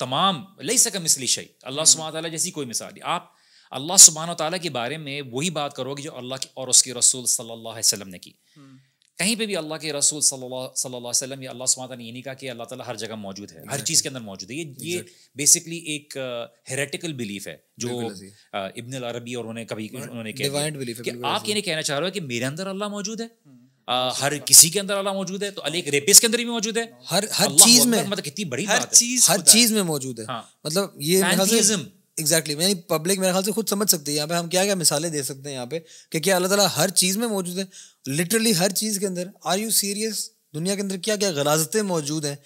Speaker 1: तमाम ले सका मिसली शही अल्लाह हम्म। सुबह तला जैसी कोई मिसाल आप अल्लाह सुबहान तला के बारे में वही बात करोगे जो अल्लाह और उसके रसूल सल्ला वसलम ने की हम्म। कहीं पे भी अल्लाह के रसूल सल्लल्लाहु अलैहि वसल्लम या अल्लाह सुबहाना ने ये नहीं कहा कि अल्लाह ताला हर जगह मौजूद है exactly. हर चीज़ के अंदर मौजूद है ये exactly. ये बेसिकली एक हेरेटिकल uh, बिलीफ है जो इब्न अरबी uh, और उन्होंने कभी उन्होंने कहा कि आप ये नहीं कहना चाह रहे हो कि मेरे अंदर अल्लाह मौजूद है हम्म। uh, हर किसी के अंदर अल्लाह मौजूद है तो अली एक रेपिस के अंदर भी मौजूद है हर हर चीज में मतलब कितनी बड़ी हर
Speaker 3: चीज हर चीज में मौजूद है हाँ। मतलब ये एग्जैक्टली exactly. यानी पब्लिक मेरे ख्याल से खुद समझ सकती है यहाँ पे हम क्या क्या मिसालें दे सकते हैं यहाँ पे कि क्या अल्लाह ताला हर चीज़ में मौजूद है लिटरली हर चीज़ के अंदर आर यू सीरियस दुनिया के अंदर क्या क्या गलाजतें मौजूद हैं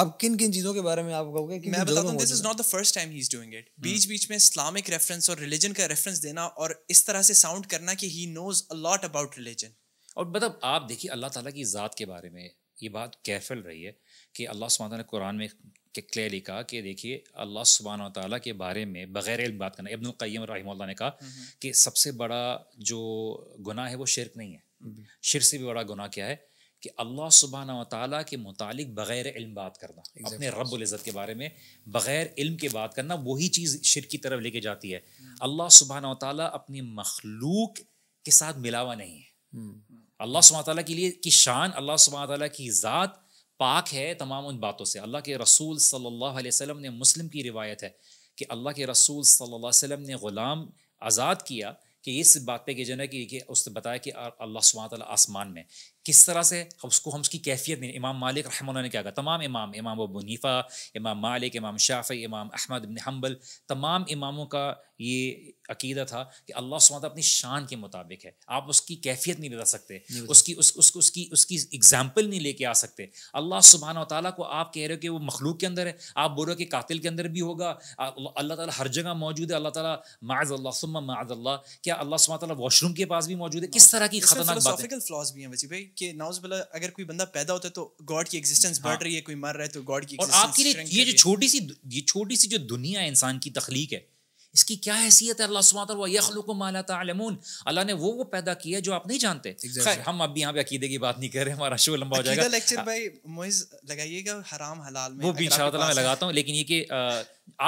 Speaker 3: आप किन किन चीज़ों के बारे में आप कहोगे मैं बता दूँ this is
Speaker 4: not the first time he is doing it बीच बीच में इस्लामिक रेफरेंस और रिलीजन का रेफरेंस देना और इस तरह से साउंड करना कि he
Speaker 1: knows a lot about religion और मतलब आप देखिए अल्लाह ताला की ज़ात के बारे में ये बात कैफल रही है कि अल्लाह सुबहाना ने कुरान में कि क्लियरली कहा कि देखिए अल्लाह सुबहान तला के बारे में बग़ैर इल्म बात करना इब्न रही ने कहा हम्म, हम्म। कि सबसे बड़ा जो गुनाह है वो शिरक नहीं है शिर से भी बड़ा गुनाह क्या है कि अल्लाह सुबहान तला के मुतालिक बग़ैर इल्म बात करना exactly. अपने रब्ज़त के बारे में बग़ैर इल्म के बात करना वही चीज़ शिर की तरफ लेके जाती है हम्म। अल्लाह सुबहान तला अपनी मखलूक के साथ मिलावा नहीं है अल्लाह सुबह तला के लिए की शान अल्लाह सुबह तला की ज़ात पाक है तमाम उन बातों से अल्लाह के रसूल सल्लल्लाहु अलैहि वसल्लम ने मुस्लिम की रिवायत है कि अल्लाह के रसूल सल्लल्लाहु अलैहि वसल्लम ने ग़ुलाम आज़ाद किया कि इस बात पे कि जो है कि, उसने बताया कि अल्लाह सुबह आसमान में किस तरह से उसको हम उसकी कैफियत नहीं इमाम मालिक रहमान ने क्या कहा तमाम इमाम इमाम अबू हनीफ़ा इमाम मालिक इमाम शाफ़ी इमाम अहमद बिन हम्बल तमाम इमामों का ये अकीदा था कि अल्लाह सुबह अपनी शान के मुताबिक है आप उसकी कैफियत नहीं बता सकते नहीं उसकी उस, उस, उसकी उसकी एग्जाम्पल नहीं लेके आ सकते अल्लाह सुबहाना तौ को आप कह रहे हो कि वो मखलूक के अंदर है आप बोल रहे हो कि कातिल के अंदर भी होगा अल्लाह ताली हर जगह मौजूद है अल्लाह ताली माज अल्लाह सुम्मा माज अल्लाह क्या अल्लाह सुबह तौर वाशरूम के पास भी मौजूद है किस हाँ। तरह की खतरनाक बात
Speaker 4: है भी हैं भाई कि नाउजबिल्ला अगर कोई बंदा पैदा होता है तो गॉड की एग्जिस्टेंस बढ़ हाँ। रही
Speaker 1: है कोई मर रहा है तो गॉड
Speaker 2: की और आपके लिए
Speaker 1: ये जो छोटी सी ये छोटी सी जो दुनिया है इंसान की तखलीक है इसकी क्या हैसियत है अल्लाह सुबह यखलुक माला तमून अल्लाह ने वो वो पैदा किया जो आप नहीं जानते exactly. खैर हम अब यहाँ पे अकीदे की बात नहीं कर रहे हमारा शो लंबा हो जाएगा लेक्चर हाँ। भाई
Speaker 4: मोइज लगाइएगा हराम हलाल में वो भी इंशाल्लाह तो मैं लगाता
Speaker 1: हूँ लेकिन ये कि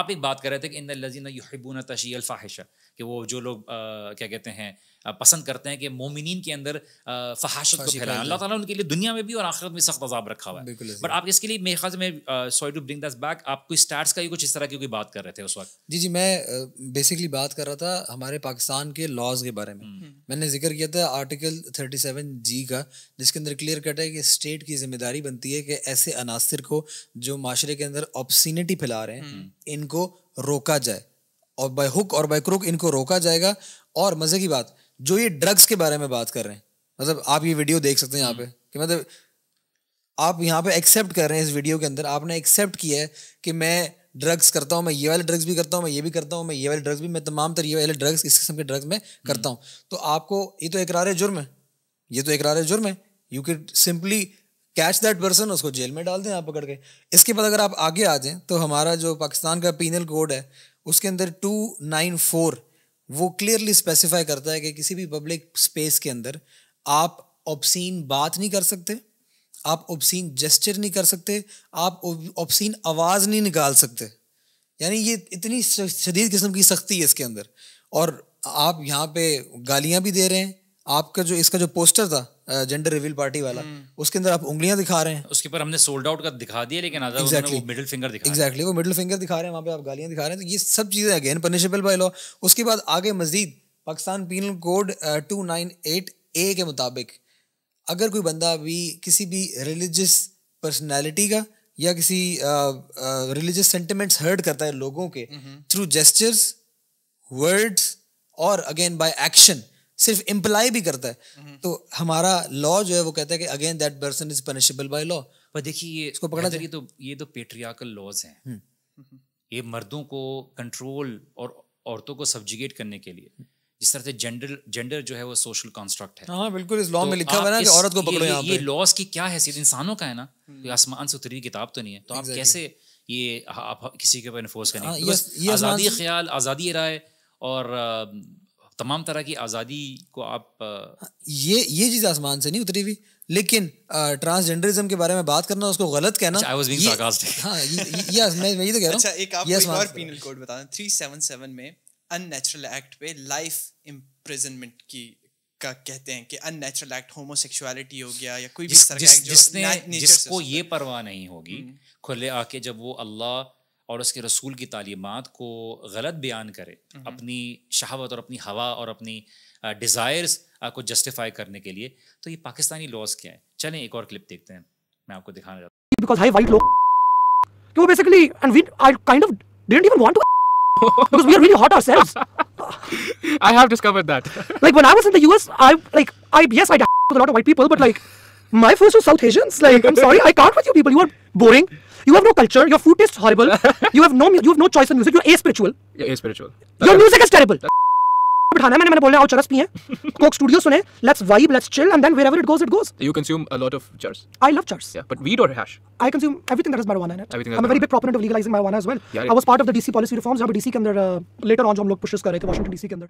Speaker 1: आप एक बात कर रहे थे कि इन लजीना युहिबूना तशी अल्फाहिशा कि वो जो लोग क्या कहते हैं पसंद करते हैं कि मोमिन के अंदर फहाशत को फैलाएं अल्लाह ताला उनके लिए दुनिया में भी और आखिरत में सख्त अजाब रखा हुआ है बट आप इसके लिए मेरे ख्याल में sorry to bring this back आप कोई स्टार्स का ही कुछ इस तरह की कोई बात कर रहे थे उस वक्त
Speaker 3: जी जी मैं बेसिकली बात कर रहा था हमारे पाकिस्तान के लॉज के बारे में हम्म। हम्म। मैंने जिक्र किया था आर्टिकल थर्टी सेवन जी का जिसके अंदर क्लियर कट है कि स्टेट की जिम्मेदारी बनती है कि ऐसे अनासर को जो माशरे के अंदर ऑप्सिनिटी फैला रहे हैं हम्म। इनको रोका जाए और बाय हुक और बाय क्रुक इनको रोका जाएगा और मज़े की बात जो ये ड्रग्स के बारे में बात कर रहे हैं मतलब आप ये वीडियो देख सकते हैं यहाँ पे हम्म। कि मतलब आप यहाँ पे एक्सेप्ट कर रहे हैं इस वीडियो के अंदर आपने एक्सेप्ट किया है कि मैं ड्रग्स करता हूँ मैं ये वाले ड्रग्स भी करता हूँ मैं ये भी करता हूँ मैं ये वाले ड्रग्स भी मैं तमाम तरह ये वाले ड्रग्स इस किस्म के ड्रग्स में हम्म। करता हूँ तो आपको ये तो इकरार जुर्म है ये तो इकरार जुर्म है you can simply catch that person उसको जेल में डाल दें आप पकड़ के इसके बाद अगर आप आगे आ जाएँ तो हमारा जो पाकिस्तान का पीनल कोड है उसके अंदर टू नाइन फोर वो क्लियरली स्पेसिफाई करता है कि किसी भी पब्लिक स्पेस के अंदर आप ऑप्सीन बात नहीं कर सकते आप ऑप्सीन जेस्चर नहीं कर सकते आप ऑप्सीन आवाज़ नहीं निकाल सकते यानी ये इतनी शदीद किस्म की सख्ती है इसके अंदर और आप यहाँ पे गालियाँ भी दे रहे हैं आपका जो इसका जो पोस्टर था जेंडर रिवील पार्टी वाला हम्म। उसके अंदर आप उंगलियां दिखा रहे हैं उसके
Speaker 1: ऊपर हमने सोल्ड आउट का दिखा दिया लेकिन अदर exactly. वो मिडिल फिंगर दिखा एग्जैक्टली
Speaker 3: exactly, वो मिडिल फिंगर दिखा रहे हैं वहाँ पे आप गालियां दिखा रहे हैं तो ये सब चीज़ें अगेन पनिशेबल बाई लॉ उसके बाद आगे मजीद Pakistan penal code two nine eight A के मुताबिक अगर कोई बंदा भी किसी भी रिलीजियस पर्सनैलिटी का या किसी रिलीजियस सेंटिमेंट्स हर्ट करता है लोगों के थ्रू जेस्टर्स वर्ड्स और अगेन बाय एक्शन सिर्फ इम्प्लाई भी करता है हम्म। तो हमारा लॉ जो है वो कहता है कि again that person is punishable by law पर देखिए ये इसको पकड़ा जाए
Speaker 1: तो ये तो पेट्रियाकल लॉज हैं हम्म। हम्म। ये मर्दों को कंट्रोल और औरतों को सब्जिगेट करने के लिए जिस तरह से जेंडर जेंडर जो है वो सोशल कॉन्स्ट्रक्ट है हाँ बिल्कुल इस लॉ तो में लिखा हुआ है कि औरत को पकड़ो पे ये लॉज की क्या हैसियत इंसानों का है ना कोई आसमान से उतरी किताब तो नहीं है तो आप कैसे ये आप किसी के ऊपर इन्फोर्स करेंगे हाँ, तो आज़ादी ख्याल आज़ादी राय और तमाम तरह की आज़ादी को
Speaker 3: आप ये ये चीज़ आसमान से नहीं उतरी हुई लेकिन ट्रांसजेंडरिज्म के बारे में बात करना उसको गलत कहना अच्छा, ये, हाँ, ये, ये, मैं मैं ये तो कह रहा अच्छा एक आपको पीनल कोड बता
Speaker 4: दें 377 में अननेचुरल एक्ट पे लाइफ इम्प्रिजनमेंट की का कहते हैं कि अननेचुरल एक्ट होमोसेक्सुअलिटी हो गया या कोई भी जिस, जिस, जिसने जिसको ये
Speaker 1: परवाह नहीं होगी हम्म। खुले आके जब वो अल्लाह और उसके रसूल की तालीमत को गलत बयान करे अपनी शहावत और अपनी हवा और अपनी डिज़ायर्स को जस्टिफाई करने के लिए तो ये पाकिस्तानी लॉज क्या है चलें एक और क्लिप देखते हैं मैं आपको दिखाना चाहता
Speaker 2: हूँ बिकॉज हाई वाइट लोग क्यों basically and we I kind of didn't even want to because we are really hot ourselves. I have discovered that. like when I was in the US, I like I yes I with a lot of white people, but like my first was South Asians. Like I'm sorry, I can't with you people. You are boring. You have no culture. Your food tastes horrible. you have no you have no choice in music. You're aspiritual. You're aspiritual. Your music is terrible. बिठाना मैंने मैंने बोला आओ चरस पिए कोक स्टूडियो सुने let's vibe let's chill and then wherever it goes it goes
Speaker 4: you consume a lot of charas I love charas yeah but weed और hash
Speaker 2: I consume everything that is marijuana in it everything I'm a very big proponent of legalizing marijuana as well yeah, I was part of the DC policy reforms जहां डीसी के अंदर लेटर ऑन जो हम लोग पुशेस कर रहे थे वाशिंगटन डीसी के अंदर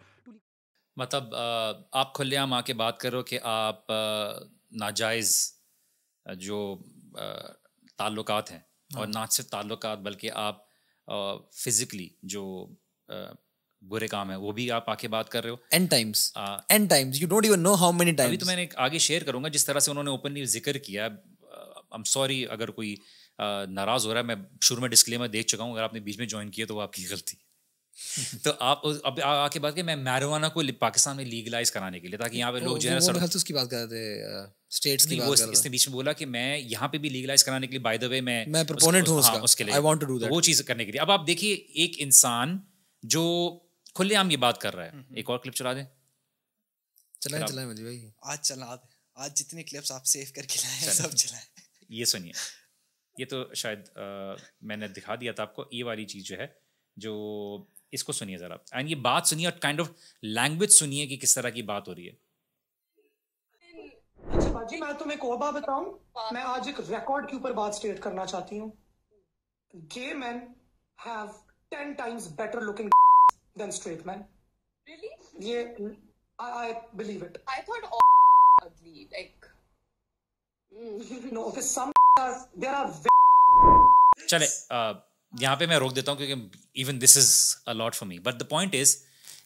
Speaker 1: मतलब आप खुलेआम आके बात करो कि आप नाजायज जो ताल्लुकात हैं और हाँ। ना सिर्फ ताल्लुक बल्कि आप फिजिकली जो बुरे काम है वो भी आप आके बात कर रहे हो
Speaker 3: N times N times you don't even know how many times अभी तो मैंने
Speaker 1: आगे शेयर करूंगा जिस तरह से उन्होंने ओपनली जिक्र किया आई एम सॉरी अगर कोई नाराज हो रहा है मैं शुरू में डिस्क्लेमर देख चुका हूँ अगर आपने बीच में ज्वाइन किया तो वो आपकी गलती तो आप अब आके बात कि मैं मैरवाना को पाकिस्तान में लीगलाइज कराने के लिए ताकि यहाँ पे लोग जो है
Speaker 3: उसकी बात कर रहे थे स्टेट्स की बात कर इसने
Speaker 1: बीच में बोला कि मैं यहाँ पे भी लीगलाइज कराने के लिए बाय द वे मैं मैं प्रोपोनेंट हूँ हाँ, उसका उसके लिए I want to do that वो चीज करने के लिए अब आप देखिए एक इंसान जो खुलेआम ये बात कर रहा है हम्म, हम्म। एक और क्लिप चला दें चलाएं चलाएं
Speaker 4: मुझे भाई आज चला आज जितने क्लिप्स आप सेव करके लाए हैं सब चलाएं
Speaker 1: ये सुनिए ये तो शायद आ, मैंने दिखा दिया था आपको ये वाली चीज जो है जो इसको सुनिए जरा एंड ये बात सुनिए और काइंड ऑफ लैंग्वेज सुनिए कि किस तरह की बात हो रही है
Speaker 2: अच्छा भाजी मैं तुम्हें और बात बताऊं हाँ। मैं आज एक रिकॉर्ड के ऊपर बात स्टेट करना चाहती हूँ gay man have ten times better looking than straight man really ये I believe it I thought
Speaker 1: चले यहाँ पे मैं रोक देता हूँ क्योंकि even this is a lot for me but the point is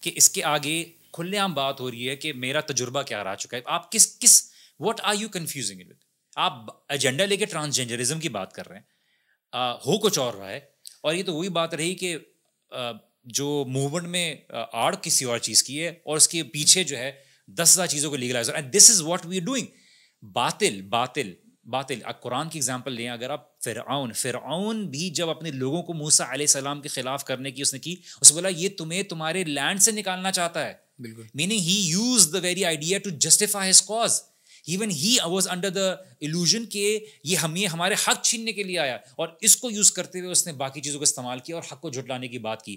Speaker 1: कि इसके आगे खुलेआम बात हो रही है कि मेरा तजुर्बा क्या रह चुका है आप किस किस what are you confusing it with आप एजेंडा लेके ट्रांसजेंडरिज्म की बात कर रहे हैं आ, हो कुछ और रहा है और ये तो वही बात रही कि जो मूवमेंट में आड़ किसी और चीज़ की है और उसके पीछे जो है दस हज़ार चीज़ों को legalise and this is what we doing बातिल बातिल बातिल अब कुरान की एग्जाम्पल लें अगर आप फिर फ़िरआन भी जब अपने लोगों को मूसा सलाम के ख़िलाफ़ करने की उसने की उसने बोला ये तुम्हें तुम्हारे लैंड से निकालना चाहता है बिल्कुल meaning he use the very idea to justify his cause Even he was under the illusion के ये हम ये हमारे हक छीनने के लिए आया और इसको यूज़ करते हुए उसने बाकी चीज़ों का इस्तेमाल किया और हक को झुटलाने की बात की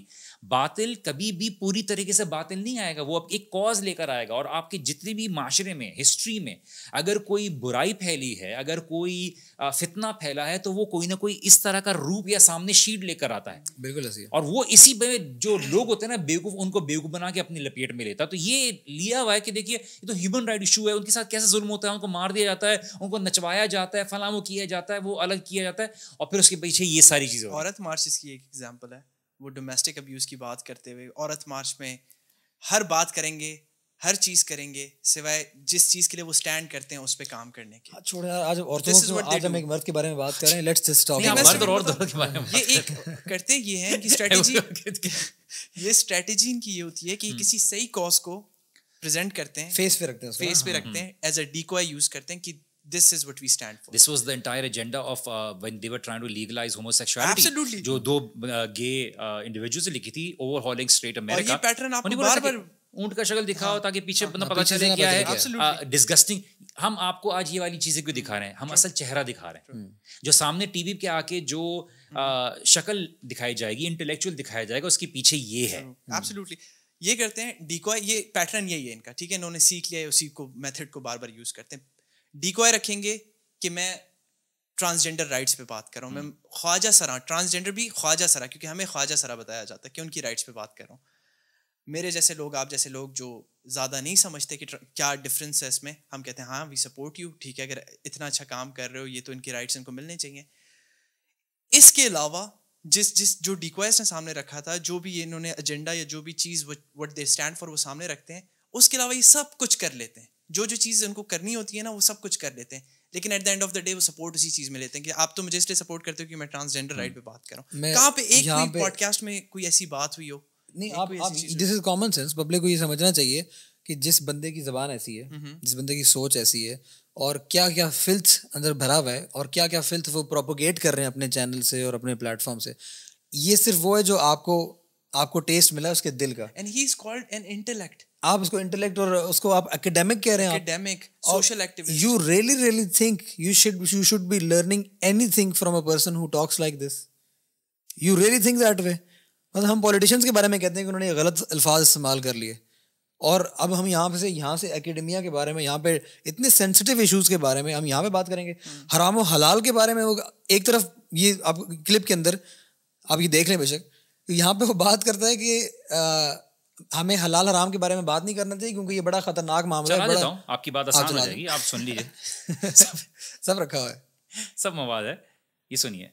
Speaker 1: बातिल कभी भी पूरी तरीके से बातिल नहीं आएगा वो अब एक कॉज लेकर आएगा और आपके जितने भी माशरे में हिस्ट्री में अगर कोई बुराई फैली है अगर कोई फितना फैला है तो वो कोई ना कोई इस तरह का रूप या सामने शीट लेकर आता है बिल्कुल और वो इसी में जो लोग होते हैं ना बेवकूफ़ उनको बेवकूफ़ बना के अपनी लपेट में लेता तो ये लिया हुआ है कि देखिए ये तो ह्यूमन राइट इशू है उनके साथ कैसे जुल्म होता है उनको मार दिया जाता है उनको नचवाया जाता है फला किया जाता है वो अलग किया जाता है और फिर उसके पीछे ये सारी चीज़ें औरत मार्च इसकी एक एग्जाम्पल है वो डोमेस्टिक अब्यूज़
Speaker 4: की बात करते हुए औरत मार्च में हर बात करेंगे हर चीज करेंगे सिवाय जिस चीज के लिए वो स्टैंड करते हैं उस पर काम करने के
Speaker 3: हाँ, छोड़ यार आज औरतों आज हम एक मर्द के बारे में बात कर रहे हैं लेट्स जस्ट टॉक मर्द और औरत के बारे में ये एक करते ये हैं कि स्ट्रेटजी
Speaker 4: ये स्ट्रेटजी इनकी ये होती है कि हम्म। किसी सही कॉज को प्रेजेंट करते हैं फेस पे रखते हैं फेस पे हम्म, रखते हम्म। हैं एज अ डीकॉय यूज करते हैं कि this is what we stand
Speaker 1: for this was the entire agenda of uh, when they were trying to legalize homosexuality absolutely jo do uh, gay uh, individuals likhi thi overhauling straight America aur ye pattern आपको बार-बार ऊंट का शक्ल दिखाओ हाँ, ताकि पीछे बंदा हाँ, पता चले क्या है डिस्गस्टिंग हम आपको आज ये वाली चीजें क्यों दिखा रहे हैं हम असल चेहरा दिखा रहे हैं जो सामने टीवी के आके जो शक्ल दिखाई जाएगी इंटेलेक्चुअल दिखाया जाएगा उसके पीछे ये है
Speaker 4: एब्सोल्युटली ये करते हैं डीकॉय ये पैटर्न यही है इनका ठीक है इन्होंने सीख लिया है उसी को मेथड को बार बार यूज करते हैं डिकॉय रखेंगे कि मैं ट्रांसजेंडर राइट्स पे बात कर रहा हूँ मैं हम्म। ख्वाजा सरा ट्रांसजेंडर भी ख्वाजा सरा क्योंकि हमें ख्वाजा सरा बताया जाता है कि उनकी राइट्स पे बात कर रहा हूँ मेरे जैसे लोग आप जैसे लोग जो ज़्यादा नहीं समझते कि क्या डिफरेंस है इसमें हम कहते हैं हाँ वी सपोर्ट यू ठीक है अगर इतना अच्छा काम कर रहे हो ये तो इनकी राइट्स इनको मिलने चाहिए इसके अलावा जिस जिस जो डिक्वेस्ट ने सामने रखा था जो भी इन्होंने एजेंडा या जो भी चीज़ वट दे स्टैंड फॉर वो सामने रखते हैं उसके अलावा ये सब कुछ कर लेते हैं जो जो चीज़ उनको करनी होती है ना वो सब कुछ कर लेते हैं लेकिन at the end of the day वो सपोर्ट उसी चीज़ में लेते हैं कि आप तो मुझे इसलिए सपोर्ट करते हो कि मैं ट्रांसजेंडर हम्म। राइट पे बात कर रहा हूँ कहाँ पे एक पॉडकास्ट में कोई ऐसी बात हुई हो
Speaker 3: नहीं आप this is common sense public को ये समझना चाहिए कि जिस बंदे की जबान ऐसी है हम्म। जिस बंदे की सोच ऐसी है और क्या क्या फिल्थ अंदर भरा हुआ है और क्या क्या फिल्थ वो प्रोपोगेट कर रहे हैं अपने चैनल से और अपने प्लेटफॉर्म से ये सिर्फ वो है जो आपको आपको टेस्ट मिला उसके दिल का
Speaker 4: and he is called an intellect
Speaker 3: आप उसको इंटेलेक्ट और उसको आप एकेडमिक कह रहे हैं academic
Speaker 4: social activity
Speaker 3: you really really think you should you should be learning anything from a person who talks like this you really think that way मतलब हम पॉलिटिशियंस के बारे में कहते हैं कि उन्होंने गलत अल्फाज इस्तेमाल कर लिए और अब हम यहाँ से यहाँ से एकेडमिया के बारे में यहाँ पे इतने सेंसिटिव इश्यूज के बारे में हम यहाँ पे बात करेंगे हम्म। हराम हलाल के बारे में वो एक तरफ ये आप क्लिप के अंदर आप ये देख लें बेशक यहाँ पे वो बात करता है कि हमें हलाल हराम के बारे में बात नहीं करना चाहिए क्योंकि ये बड़ा खतरनाक मामला है बड़ा आपकी बात आसान हो जाएगी
Speaker 1: आप सुन लीजिए
Speaker 3: सब रखा हुआ है
Speaker 1: सब मवाद है ये सुनिए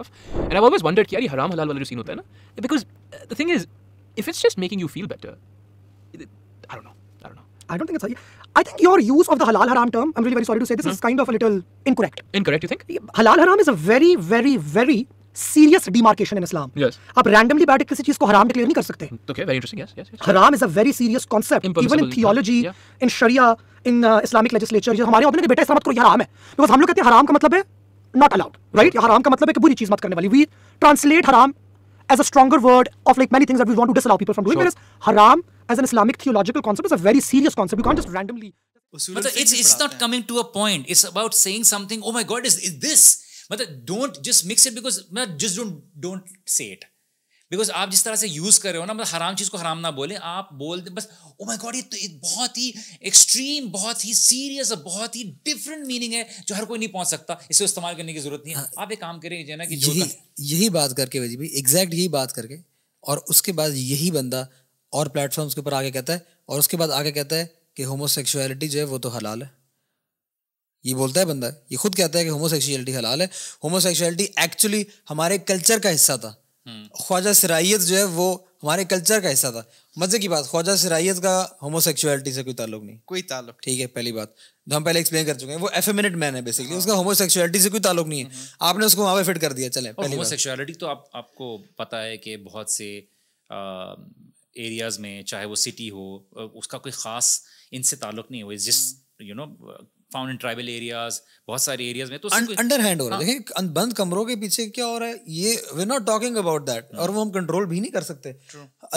Speaker 1: And I've always wondered कि यार ये हराम हलाल वाला जो सीन होता है ना because the thing is if it's just making you feel better I don't know I don't know
Speaker 2: I don't think it's I think your use of the halal haram term I'm really very sorry to say this hmm. is kind of a little incorrect incorrect you think halal haram is a very very very serious demarcation in Islam आप रैंडमली बैठे किसी चीज को हराम डिक्लेयर नहीं कर सकते
Speaker 4: hmm,
Speaker 2: haram is a very serious concept even in theology in sharia in Islamic legislature हमारे होते बेटा इस्लाम को हराम है बिकॉज हम लोग कहते हैं हराम का मतलब है नॉट अलाउड राइट हराम का मतलब है कि बुरी चीज मत करने वाली we translate haram as a stronger word of like many things we want to people from doing this haram as an Islamic theological concept is a very serious concept you can't just randomly
Speaker 1: मतलब it's it's not coming to a point it's about saying something oh my God is this मतलब don't just mix it because मतलब just don't don't say it because आप जिस तरह से यूज कर रहे हो ना मतलब हराम चीज को हराम ना बोले आप बोल दे बस ओ माय गॉड ये तो एक बहुत ही एक्सट्रीम बहुत ही सीरियस और बहुत ही डिफरेंट मीनिंग है जो हर कोई नहीं पहुंच सकता इसे इस्तेमाल करने की जरूरत नहीं है हाँ। आप एक काम करें ना कि यही
Speaker 3: यही बात करके वजी भाई एग्जैक्ट यही बात करके और उसके बाद यही बंदा और प्लेटफॉर्म्स के ऊपर आगे कहता है और उसके बाद आगे कहता है कि होमोसेक्सुअलिटी जो है वो तो हलाल है ये बोलता है बंदा ये खुद कहता है कि होमोसेक्सुअलिटी हलाल है होमोसेक्सुअलिटी एक्चुअली हमारे कल्चर का हिस्सा था हम्म। ख्वाजा सराइत जो है वो हमारे कल्चर का हिस्सा था मजे की बात ख्वाजा सराइत का होमोसेक्सुअलिटी से कोई ताल्लुक नहीं कोई ताल्लुक ठीक है पहली बात जो तो हम पहले एक्सप्लेन कर चुके हैं वो एफेमिनेट मैन है बेसिकली हाँ। उसका होमोसेक्सुअलिटी से कोई ताल्लुक नहीं है हम्म। आपने उसको वहाँ पे फिट कर दिया चले होमोसेक्सुअलिटी
Speaker 1: तो आप आपको पता है कि बहुत से एरियाज में चाहे वो सिटी हो उसका कोई खास इनसे ताल्लुक नहीं हो जिस you know found in tribal areas बहुत सारे एरियाज में तो अंडर हैंड हो रहा है हाँ।
Speaker 3: देखिए बंद कमरों के पीछे क्या हो रहा है ये we not talking about that और वो हम कंट्रोल भी नहीं कर सकते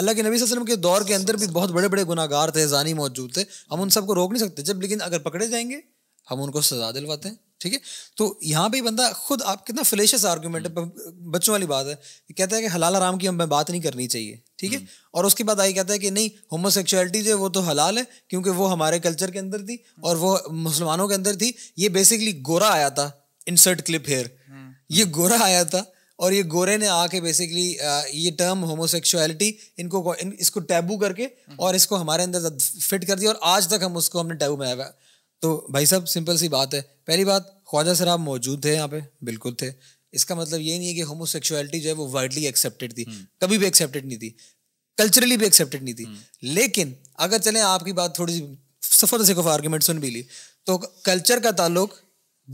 Speaker 3: अल्लाह के नबी वसल्लम के दौर के अंदर भी बहुत बड़े बड़े गुनागार थे जानी मौजूद थे हम उन सबको रोक नहीं सकते जब लेकिन अगर पकड़े जाएंगे हम उनको सजा दिलवाते हैं ठीक है तो यहाँ पे बंदा खुद आप कितना फिलेशियस आर्ग्यूमेंट है हम्म। बच्चों वाली बात है कहता है कि हलाल आराम की हमें बात नहीं करनी चाहिए ठीक है हम्म। और उसके बाद आई कहता है कि नहीं होमोसेक्चुअलिटी जो वो तो हलाल है क्योंकि वो हमारे कल्चर के अंदर थी और वो मुसलमानों के अंदर थी ये बेसिकली गोरा आया था इंसर्ट क्लिप हेयर ये गोरा आया था और ये गोरे ने आके बेसिकली ये टर्म होमोसेक्सुअलिटी इनको इन, इसको टैबू करके हम्म। और इसको हमारे अंदर फिट कर दिया और आज तक हम उसको हमने टैबू बनाया तो भाई साहब सिंपल सी बात है पहली बात ख्वाजा सराब मौजूद थे यहाँ पे बिल्कुल थे इसका मतलब ये नहीं है कि होमोसेक्सुअलिटी जो है वो वाइडली एक्सेप्टेड थी हम्म। कभी भी एक्सेप्टेड नहीं थी कल्चरली भी एक्सेप्टेड नहीं थी हम्म। लेकिन अगर चले आपकी बात थोड़ी सी सफर से आर्ग्यूमेंट सुन भी ली तो कल्चर का ताल्लुक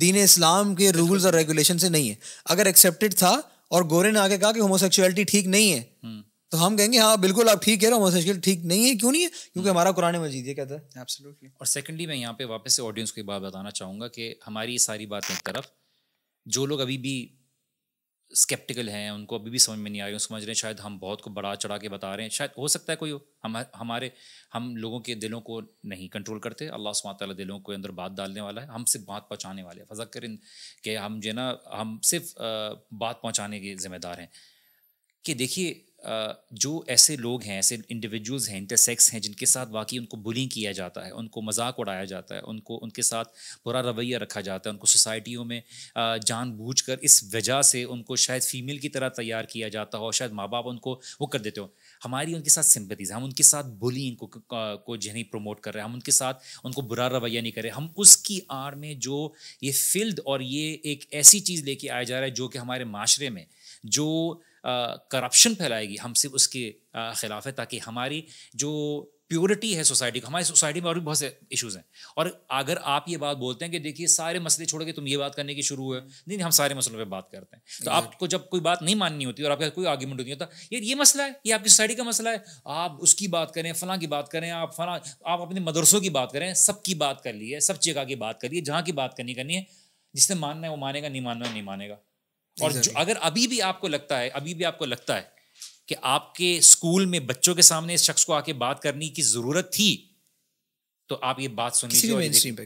Speaker 3: दीन इस्लाम के रूल्स और रेगुलेशन से नहीं है अगर एक्सेप्टेड था और गोरे ने आगे कहा कि होमोसेक्सुअलिटी ठीक नहीं है हम्म। तो हम कहेंगे हाँ बिल्कुल आप ठीक कह रहे हो होमोसेक्सुअल ठीक नहीं है क्यों नहीं है क्योंकि हम्म। हमारा कुरान मजीद ये कहता है एब्सोल्युटली
Speaker 1: और सेकंडली मैं यहाँ पे वापस से ऑडियंस को एक बात बताना चाहूँगा कि हमारी ये सारी बातें एक तरफ जो लोग अभी भी स्केप्टिकल हैं उनको अभी भी समझ में नहीं आ रही समझ रहे हैं शायद हम बहुत को बढ़ा चढ़ा के बता रहे हैं शायद हो सकता है कोई हम हमारे हम लोगों के दिलों को नहीं कंट्रोल करते अल्लाह सुबह दिलों के अंदर बात डालने वाला है हम सिर्फ बात पहुँचाने वाले हैं फजक करें कि हम जो ना हम सिर्फ बात पहुँचाने के ज़िम्मेदार हैं कि देखिए जो ऐसे लोग हैं ऐसे इंडिविजुअल्स हैं इंटरसेक्स हैं जिनके साथ वाकई उनको बुलिंग किया जाता है उनको मजाक उड़ाया जाता है उनको उनके साथ बुरा रवैया रखा जाता है उनको सोसाइटियों में जानबूझ कर इस वजह से उनको शायद फीमेल की तरह तैयार किया जाता हो और शायद माँ बाप उनको वो कर देते हो हमारी उनके साथ सिंपतीज़ हम उनके साथ बुलिंग को को नहीं प्रमोट कर रहे हैं हम उनके साथ उनको बुरा रवैया नहीं कर रहे हम उसकी आड़ में जो ये फिल्ड और ये एक ऐसी चीज़ लेके आया जा रहा है जो कि हमारे माशरे में जो करप्शन फैलाएगी हम सिर्फ उसके ख़िलाफ़ है ताकि हमारी जो प्योरिटी है सोसाइटी का हमारी सोसाइटी में और भी बहुत से इश्यूज हैं और अगर आप ये बात बोलते हैं कि देखिए सारे मसले छोड़ के तुम ये बात करने की शुरू हुए नहीं नहीं हम सारे मसलों पे बात करते हैं तो आपको जब कोई बात नहीं माननी होती और आपका कोई आर्ग्यूमेंट नहीं होता ये ये मसला है ये आपकी सोसाइटी का मसला है आप उसकी बात करें फलां की बात करें आप फला आप अपने मदरसों की बात करें सबकी बात कर ली है सब जगह की बात करिए जहाँ की बात करनी करनी है जिसने मानना है वो मानेगा नहीं मानना नहीं मानेगा और जो, अगर अभी भी आपको लगता है अभी भी आपको लगता है कि आपके स्कूल में बच्चों के सामने इस शख्स को आके बात करने की जरूरत थी तो आप ये बात सुन लीजिए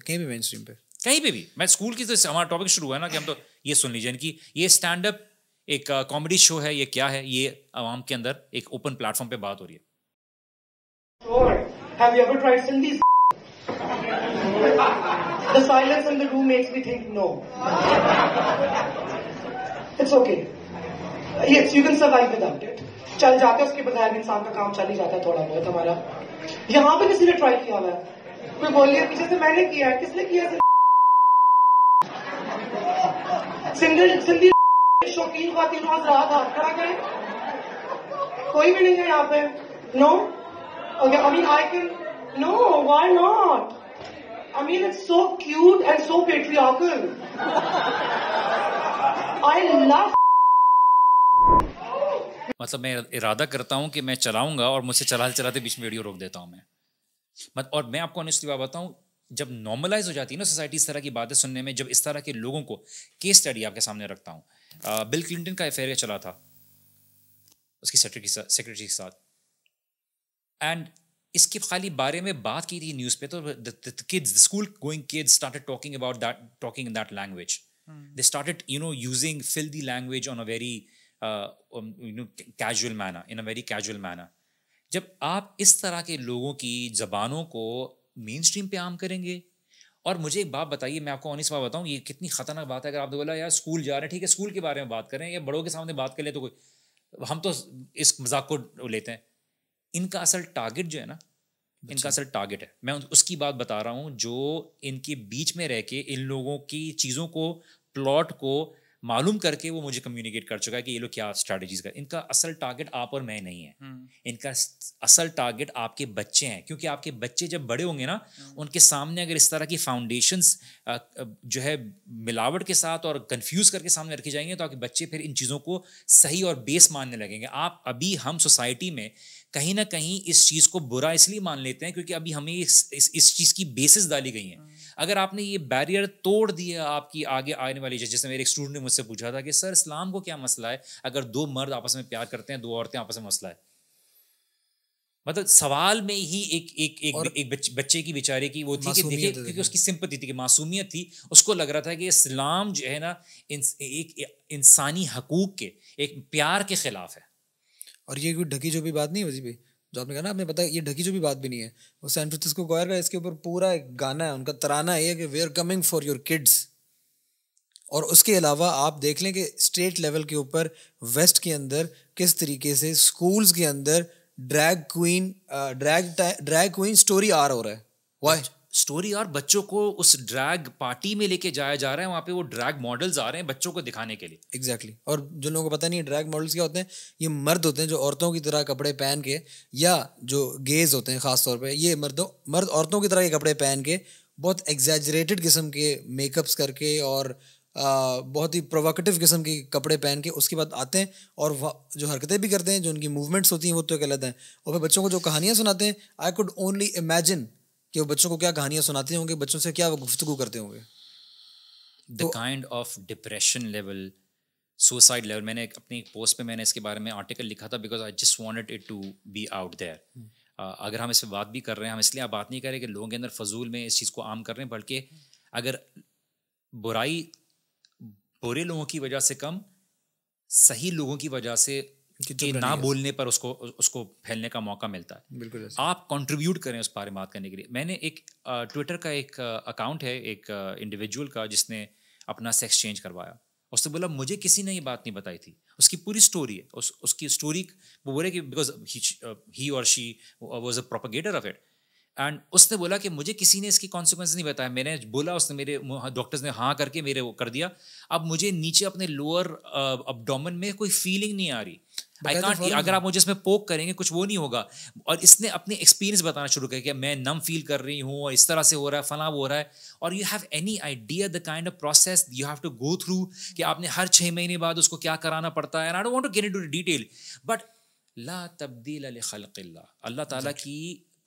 Speaker 3: कहीं भी मेन स्ट्रीम पे
Speaker 1: कहीं पे भी मैं स्कूल की तो हमारा टॉपिक शुरू हुआ ना कि हम तो ये सुन लीजिए इनकी ये स्टैंड अप एक कॉमेडी शो है ये क्या है ये आवाम के अंदर एक ओपन प्लेटफॉर्म पे बात हो रही है
Speaker 2: the silence in the room makes me think no. It's okay yes you can survive without it चल जाता है उसके बगैर इंसान का काम चल ही जाता है थोड़ा बहुत हमारा यहां पर किसी ने ट्राई किया हुआ है कोई बोलिए पीछे से मैंने किया है किसने किया सिंगल सिंधी शौकीन खातिन रोज रात हाथ खड़ा करें कोई भी नहीं है यहाँ पे no okay I mean I can no why not I mean, it's so cute and so patriarchal. मतलब
Speaker 1: मैं इरादा करता हूँ कि मैं चलाऊंगा और मुझसे चलाते चलाते बीच में वीडियो रोक देता हूँ मैं मत और मैं आपको ऑनेस्टली बात बताऊँ जब नॉर्मलाइज हो जाती है ना सोसाइटी इस तरह की बातें सुनने में जब इस तरह के लोगों को केस स्टडी आपके सामने रखता हूँ बिल क्लिंटन का अफेयर चला था उसकी सेक्रेटरी के साथ एंड इसके खाली बारे में बात की थी न्यूज़ पे तो kids school going kids started talking about that talking in that language Mm. They started, you know, using filthy language on a very, uh, um, you know, casual manner, in a very casual manner. जब आप इस तरह के लोगों की जबानों को मेन स्ट्रीम पे आम करेंगे और मुझे एक बात बताइए मैं आपको ऑनिस बात बताऊँ ये कितनी खतरनाक बात है अगर आपने तो बोला यार स्कूल जा रहे हैं ठीक है स्कूल के बारे में बात करें या बड़ों के सामने बात कर लें तो कोई हम तो इस मजाक को लेते हैं इनका असल टारगेट जो है ना इनका असल अच्छा। टारगेट है मैं उसकी बात बता रहा हूँ जो इनके बीच में रह के इन लोगों की चीज़ों को प्लॉट को मालूम करके वो मुझे कम्युनिकेट कर चुका है कि ये लोग क्या स्ट्रेटजीज कर इनका असल टारगेट आप और मैं नहीं है हम्म। इनका असल टारगेट आपके बच्चे हैं क्योंकि आपके बच्चे जब बड़े होंगे ना हम्म। उनके सामने अगर इस तरह की फाउंडेशंस जो है मिलावट के साथ और कंफ्यूज करके सामने रखी जाएंगे तो आपके बच्चे फिर इन चीज़ों को सही और बेस मानने लगेंगे आप अभी हम सोसाइटी में कहीं ना कहीं इस चीज़ को बुरा इसलिए मान लेते हैं क्योंकि अभी हमें इस इस, इस चीज़ की बेसिस डाली गई है हम्म। अगर आपने ये बैरियर तोड़ दिया आपकी आगे आने वाली चीज जैसे मेरे एक स्टूडेंट ने मुझसे पूछा था कि सर इस्लाम को क्या मसला है अगर दो मर्द आपस में प्यार करते हैं दो औरतें आपस में मसला है मतलब सवाल में ही एक एक एक, एक बच्चे की बेचारे की वो थी कि देखिए क्योंकि उसकी सिंपति थी कि मासूमियत थी उसको लग रहा था कि इस्लाम जो है ना एक
Speaker 3: इंसानी हकूक के एक प्यार के खिलाफ है और ये कोई ढकी जो भी बात नहीं है वजीबी जो आपने कहा ना आपने पता ये ढकी जो भी बात भी नहीं है वो सैन फ्रांसिस्को गोयर का इसके ऊपर पूरा एक गाना है उनका तराना है कि we are coming for your kids और उसके अलावा आप देख लें कि स्टेट लेवल के ऊपर वेस्ट के अंदर किस तरीके से स्कूल्स के अंदर drag queen drag drag queen story hour हो रहा है वाई स्टोरी और बच्चों को उस
Speaker 1: ड्रैग पार्टी में लेके जाया जा रहा है वहाँ पे वो ड्रैग मॉडल्स आ रहे हैं बच्चों को दिखाने के
Speaker 3: लिए एग्जैक्टली exactly. और जो लोगों को पता नहीं ड्रैग मॉडल्स क्या होते हैं ये मर्द होते हैं जो औरतों की तरह कपड़े पहन के या जो गेज होते हैं खासतौर पर ये मर्दों मर्द औरतों की तरह के कपड़े पहन के बहुत एग्जैजरेटेड किस्म के मेकअप्स करके और आ, बहुत ही प्रोवोकेटिव किस्म के कपड़े पहन के उसके बाद आते हैं और जो हरकतें भी करते हैं जो उनकी मूवमेंट्स होती हैं वो तो गलत हैं और फिर बच्चों को जो कहानियाँ सुनाते हैं आई कुड ओनली इमेजिन कि वो बच्चों को क्या कहानियाँ सुनाते होंगे बच्चों से क्या गुफ्तु करते होंगे
Speaker 1: the kind of depression level suicide level मैंने अपनी पोस्ट पे मैंने इसके बारे में आर्टिकल लिखा था because I just want it to be out there अगर हम इस पर बात भी कर रहे हैं हम इसलिए आप बात नहीं कर रहे कि लोगों के अंदर फजूल में इस चीज़ को आम कर रहे हैं बल्कि अगर बुराई बुरे लोगों की वजह से कम सही लोगों की वजह से कि ना बोलने पर उसको उसको फैलने का मौका मिलता है बिल्कुल आप कंट्रीब्यूट करें उस बारे में बात करने के लिए मैंने एक ट्विटर का एक अकाउंट है एक इंडिविजुअल का जिसने अपना सेक्स चेंज करवाया उसने बोला मुझे किसी ने ये बात नहीं बताई थी उसकी पूरी स्टोरी है उस उसकी स्टोरी वो बोले कि बिकॉज ही और she was a propagator of it and उसने बोला कि मुझे किसी ने इसकी कॉन्सिक्वेंस नहीं बताया मैंने बोला उसने मेरे डॉक्टर्स ने हाँ करके मेरे वो कर दिया अब मुझे नीचे अपने लोअर अपडोमन uh, में कोई फीलिंग नहीं आ रही
Speaker 2: आई कांट अगर आप
Speaker 1: मुझे इसमें पोक करेंगे कुछ वो नहीं होगा और इसने अपने एक्सपीरियंस बताना शुरू किया कि मैं नम फील कर रही हूँ इस तरह से हो रहा है फला हो रहा है और you have any idea the kind of process you have to go through कि आपने हर छः महीने बाद उसको क्या कराना पड़ता है I don't want to get into detail but ला तब्दील अल अल्लाह ताला की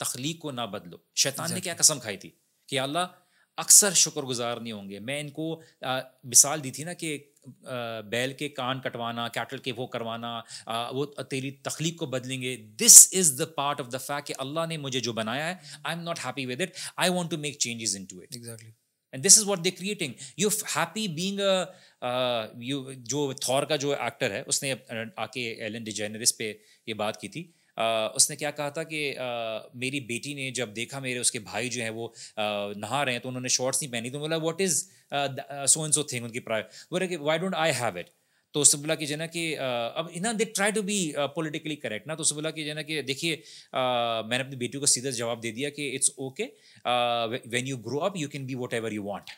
Speaker 1: तख्लीक को ना बदलो शैतान ने क्या कसम खाई थी कि अल्लाह अक्सर शुक्रगुजार नहीं होंगे मैं इनको मिसाल दी थी ना कि बैल के कान कटवाना कैटल के वो करवाना आ, वो तेरी तख्लीक को बदलेंगे this is the part of the fact कि अल्लाह ने मुझे जो बनाया है I am not happy with it I want to make changes in to it exactly and this is what they creating you happy being जो थॉर का जो एक्टर है उसने आके एलन डिजेनरिस पे ये बात की थी उसने क्या कहा था कि मेरी बेटी ने जब देखा मेरे उसके भाई जो है वो नहा रहे हैं तो उन्होंने शॉर्ट्स नहीं पहनी तो बोला what is so and so thing उनकी प्राय बोले कि why don't I have it तो उससे बोला कि जना कि अब इना they try to be politically correct ना तो उससे बोला कि जना कि देखिए मैंने अपनी बेटी को सीधा जवाब दे दिया कि it's okay when you grow up you can be whatever you want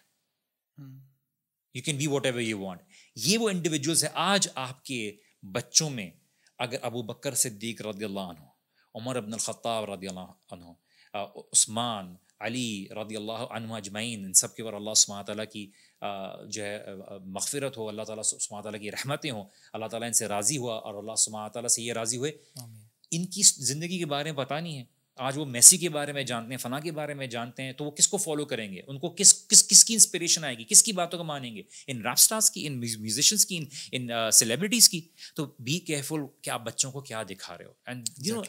Speaker 1: you can be whatever you want ये वो इंडिविजुअल्स हैं आज आपके बच्चों में अगर अबू बकर सिद्दीक रदी उमर अबन ख़त्ताब रदी उस्मान अली रदी अल्लाह इन सब के ऊपर अल्लाह सुबह ताली की जो है मगफ़रत हो अल्लाह ताला सुबह ताली की रहमतें हों अल्लाह ताला इनसे राज़ी हुआ और अल्लाह सुबह ताली से ये राज़ी हुए इनकी ज़िंदगी के बारे में पता नहीं है आज वो मेसी के बारे में जानते हैं फना के बारे में जानते हैं तो वो किसको फॉलो करेंगे उनको किस किस किसकी इंस्पिरेशन आएगी किसकी बातों को मानेंगे इन रैप स्टार्स की इन म्यूजिशियंस की इन इन सेलिब्रिटीज़ uh, की तो बी केयरफुल कि आप बच्चों को क्या दिखा रहे हो and you know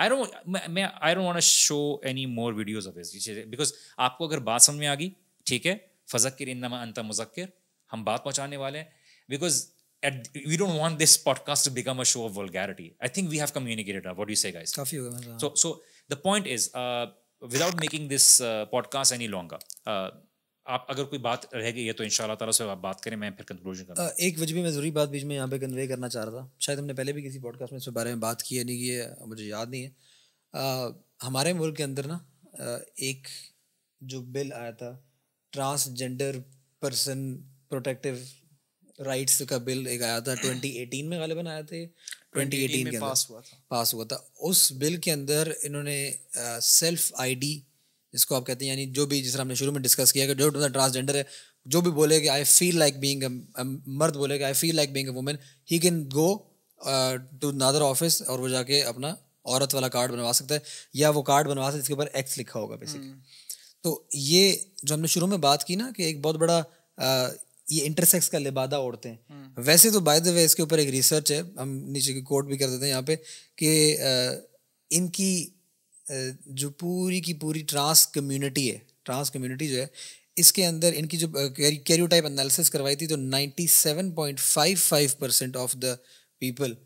Speaker 1: I don't मैं I don't want show any more videos of this because आपको अगर बात समझ में आ गई ठीक है फजक्र इन नमा अंत मुजक्र हम बात पहुँचाने वाले हैं because at we don't want this podcast to become a show of vulgarity. I think we have communicated now. What do you say, guys?
Speaker 3: Coffee, so
Speaker 1: so the point is without making this podcast any longer आप अगर कोई बात रह गई है तो इन ताला से आप बात करें मैं फिर कंक्लूजन करूँ uh, एक
Speaker 3: वजह में ज़रूरी बात बीच में यहाँ पे कन्वे करना चाह रहा था शायद हमने पहले भी किसी पॉडकास्ट में इस बारे में बात की है नहीं की है मुझे याद नहीं है आ, uh, हमारे मुल्क के अंदर ना uh, एक जो बिल आया था ट्रांसजेंडर पर्सन प्रोटेक्टिव राइट्स का बिल एक आया था 2018 में गालिबन आया थे 2018 में पास हुआ था पास हुआ था उस बिल के अंदर इन्होंने सेल्फ आईडी जिसको आप कहते हैं यानी जो भी जिस हमने शुरू में डिस्कस किया कि जो ट्रांसजेंडर मतलब है जो भी बोले कि आई फील लाइक बीइंग मर्द बोले कि I feel like being women he can go to another office और वो जाके अपना औरत वाला कार्ड बनवा सकता है या वो कार्ड बनवा सकते जिसके ऊपर एक्स लिखा होगा बेसिकली हम्म। तो ये जो हमने शुरू में बात की ना कि एक बहुत बड़ा ये इंटरसेक्स का लिबादा ओढ़ते हैं हम्म। वैसे तो बाय द वे इसके ऊपर एक रिसर्च है हम नीचे की कोट भी कर देते हैं यहाँ पे कि इनकी जो पूरी की पूरी ट्रांस कम्युनिटी है ट्रांस कम्युनिटी जो है इसके अंदर इनकी जो कैरियोटाइप एनालिसिस करवाई थी तो 97.55 percent of the people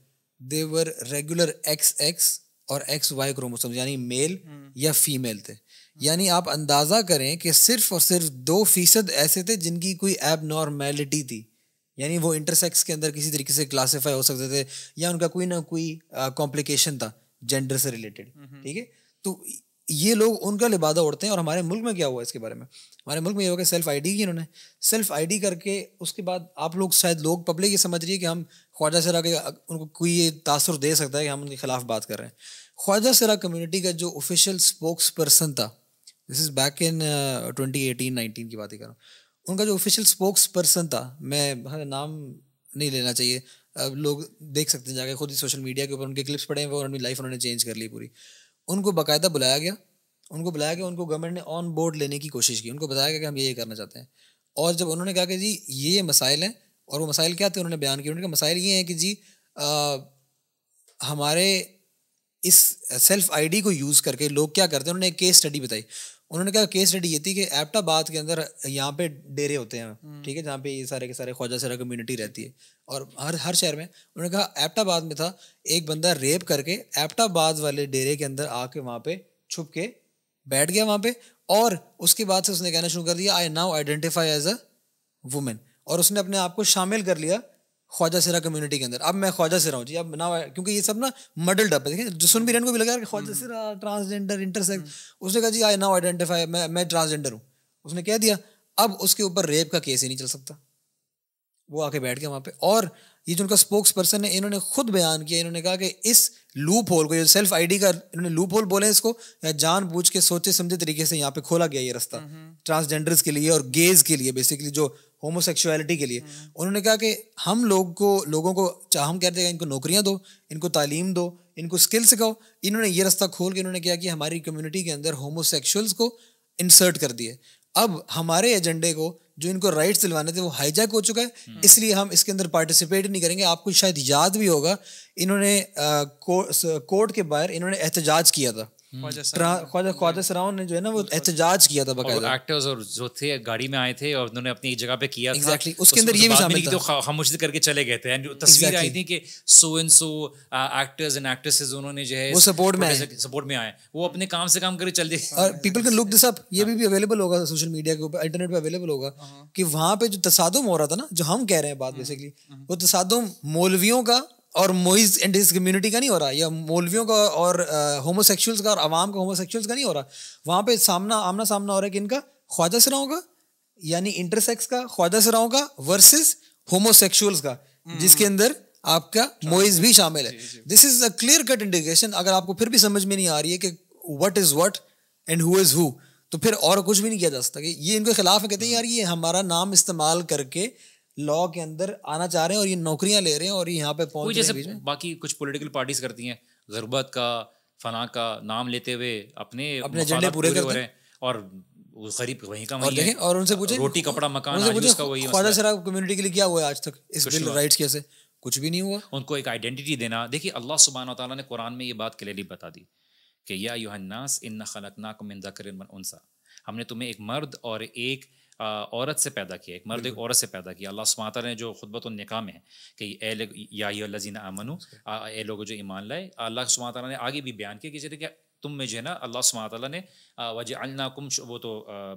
Speaker 3: they were regular X X और एक्स वाई क्रोमोसोम यानी मेल हम्म। या फीमेल थे यानी आप अंदाज़ा करें कि सिर्फ और सिर्फ दो फीसद ऐसे थे जिनकी कोई एब थी यानी वो इंटरसेक्स के अंदर किसी तरीके से क्लासीफाई हो सकते थे या उनका कोई ना कोई कॉम्प्लिकेशन था जेंडर से रिलेटेड हम्म। ठीक है तो ये लोग उनका लिबादा उड़ते हैं और हमारे मुल्क में क्या हुआ इसके बारे में हमारे मुल्क में ये हुआ कि सेल्फ आईडी की इन्होंने सेल्फ आईडी करके उसके बाद आप लोग शायद लोग पब्लिक ये समझ रही है कि हम ख्वाजा सरा के उनको कोई ये तासर दे सकता है कि हम उनके खिलाफ बात कर रहे हैं ख्वाजा सरा कम्युनिटी का जो ऑफिशियल स्पोक्स पर्सन था this is back in twenty eighteen nineteen की ही कर रहा हूँ उनका जो ऑफिशियल स्पोक्स पर्सन था मैं नाम नहीं लेना चाहिए अब लोग देख सकते हैं जाके खुद ही सोशल मीडिया के ऊपर उनके क्लिप्स पड़े हैं वो उनकी लाइफ उन्होंने चेंज कर ली पूरी उनको बाकायदा बुलाया गया उनको बुलाया गया उनको गवर्नमेंट ने ऑन बोर्ड लेने की कोशिश की उनको बताया गया कि हम ये करना चाहते हैं और जब उन्होंने कहा कि जी ये ये मसाइल हैं और वो मसाइल क्या थे उन्होंने बयान किया उनके मसाइल ये हैं कि जी आ, हमारे इस सेल्फ आईडी को यूज़ करके लोग क्या करते हैं उन्होंने एक केस स्टडी बताई उन्होंने क्या केस स्टडी ये थी कि एप्टाबाद के अंदर यहाँ पे डेरे होते हैं हम्म। ठीक है जहाँ पे ये सारे के सारे ख्वाजा सरा कम्युनिटी रहती है और हर हर शहर में उन्होंने कहा एप्टाबाद में था एक बंदा रेप करके एप्टाबाद वाले डेरे के अंदर आके वहाँ पे छुप के बैठ गया वहाँ पे और उसके बाद से उसने कहना शुरू कर दिया I now identify as a women और उसने अपने आप को शामिल कर लिया ख्वाजा सिरा कम्युनिटी के अंदर अब मैं ख्वाजा सिरा हूँ जी अब ना क्योंकि ये सब ना मडल डब देखें जो सुन भी रहे को भी लगा ख्वाजा हम्म। सिरा ट्रांसजेंडर हम्म। इंटरसेक्स उसने कहा जी आई नाउ आइडेंटिफाई मैं मैं ट्रांसजेंडर हूँ उसने कह दिया अब उसके ऊपर रेप का केस ही नहीं चल सकता वो आके बैठ गया वहाँ पे और ये जो उनका स्पोक्स पर्सन है इन्होंने खुद बयान किया इन्होंने कहा कि इस लूप होल को जो सेल्फ आईडी का इन्होंने लूप होल बोले इसको या जान बूझ के सोचे समझे तरीके से यहाँ पे खोला गया ये रास्ता ट्रांसजेंडर्स हम्म। के लिए और गेज के लिए बेसिकली जो होमोसेक्सुअलिटी के लिए hmm. उन्होंने कहा कि हम लोग को लोगों को चाह हम कहते हैं इनको नौकरियाँ दो इनको तालीम दो इनको स्किल सिखाओ इन्होंने ये रास्ता खोल के इन्होंने किया कि हमारी कम्युनिटी के अंदर होमोसेक्सुअल्स को इंसर्ट कर दिए अब हमारे एजेंडे को जो इनको राइट्स दिलवाने थे वो हाईजैक हो चुका है hmm. इसलिए हम इसके अंदर पार्टिसिपेट नहीं करेंगे आपको शायद याद भी होगा इन्होंने कोर्ट के बाहर इन्होंने एहतजाज किया था हम्म।
Speaker 1: जो थे गाड़ी में आए थे अपने काम से काम करके
Speaker 3: हाँ। होगा सोशल मीडिया के ऊपर इंटरनेट पे अवेलेबल होगा हाँ। कि वहां पे जो तसादुम हो रहा था ना जो हम कह रहे हैं बात बेसिकली हम्म। हम्म। वो तसादुम मौलवियों का और मोइज एंड इस कम्युनिटी का नहीं हो रहा या मौलवियों का और होमोसेक्सुअल्स का और आवाम का होमोसेक्सुअल्स का नहीं हो रहा वहाँ पे सामना आमना सामना हो रहा है कि इनका ख्वाजा सराओं का यानी इंटरसेक्स का ख्वाजा सराओं का वर्सेस होमोसेक्सुअल्स का हम्म। जिसके अंदर आपका मोइज भी शामिल है this is a clear cut indication अगर आपको फिर भी समझ में नहीं आ रही है कि what is what and who is who तो फिर और कुछ भी नहीं किया जा सकता कि ये इनके खिलाफ है कहते हैं यार ये हमारा नाम इस्तेमाल करके लॉ के अंदर आना चाह रहे हैं और ये नौकरियां ले रहे हैं और यहाँ पे पहुंच जैसे रहे
Speaker 1: हैं बाकी कुछ पॉलिटिकल पार्टीज करती हैं गुरबत का फना का नाम लेते हुए अपने अपने एजेंडे पूरे कर रहे हैं और गरीब वहीं का वहीं और, उनसे पूछे रोटी कपड़ा मकान उनसे वही
Speaker 3: कम्युनिटी के लिए क्या हुआ आज तक इस बिल राइट्स कैसे कुछ भी नहीं हुआ
Speaker 1: उनको एक आइडेंटिटी देना देखिए अल्लाह सुबहान तला ने कुरान में ये बात क्लियरली बता दी कि या यूहन्नास इन खलकनाक मिन जकर उनसा हमने तुम्हें एक मर्द और एक औरत से पैदा किया एक मर्द एक औरत से पैदा किया अल्लाह सुमात ने जो खुतबत निका में है कि याजीन अमन ए लोग जो ईमान लाए अल्लाह सुमाता ने आगे भी बयान किया जैसे कि तुम में जो है ना अल्लाह सुबह ने वज अलनाकुम वो तो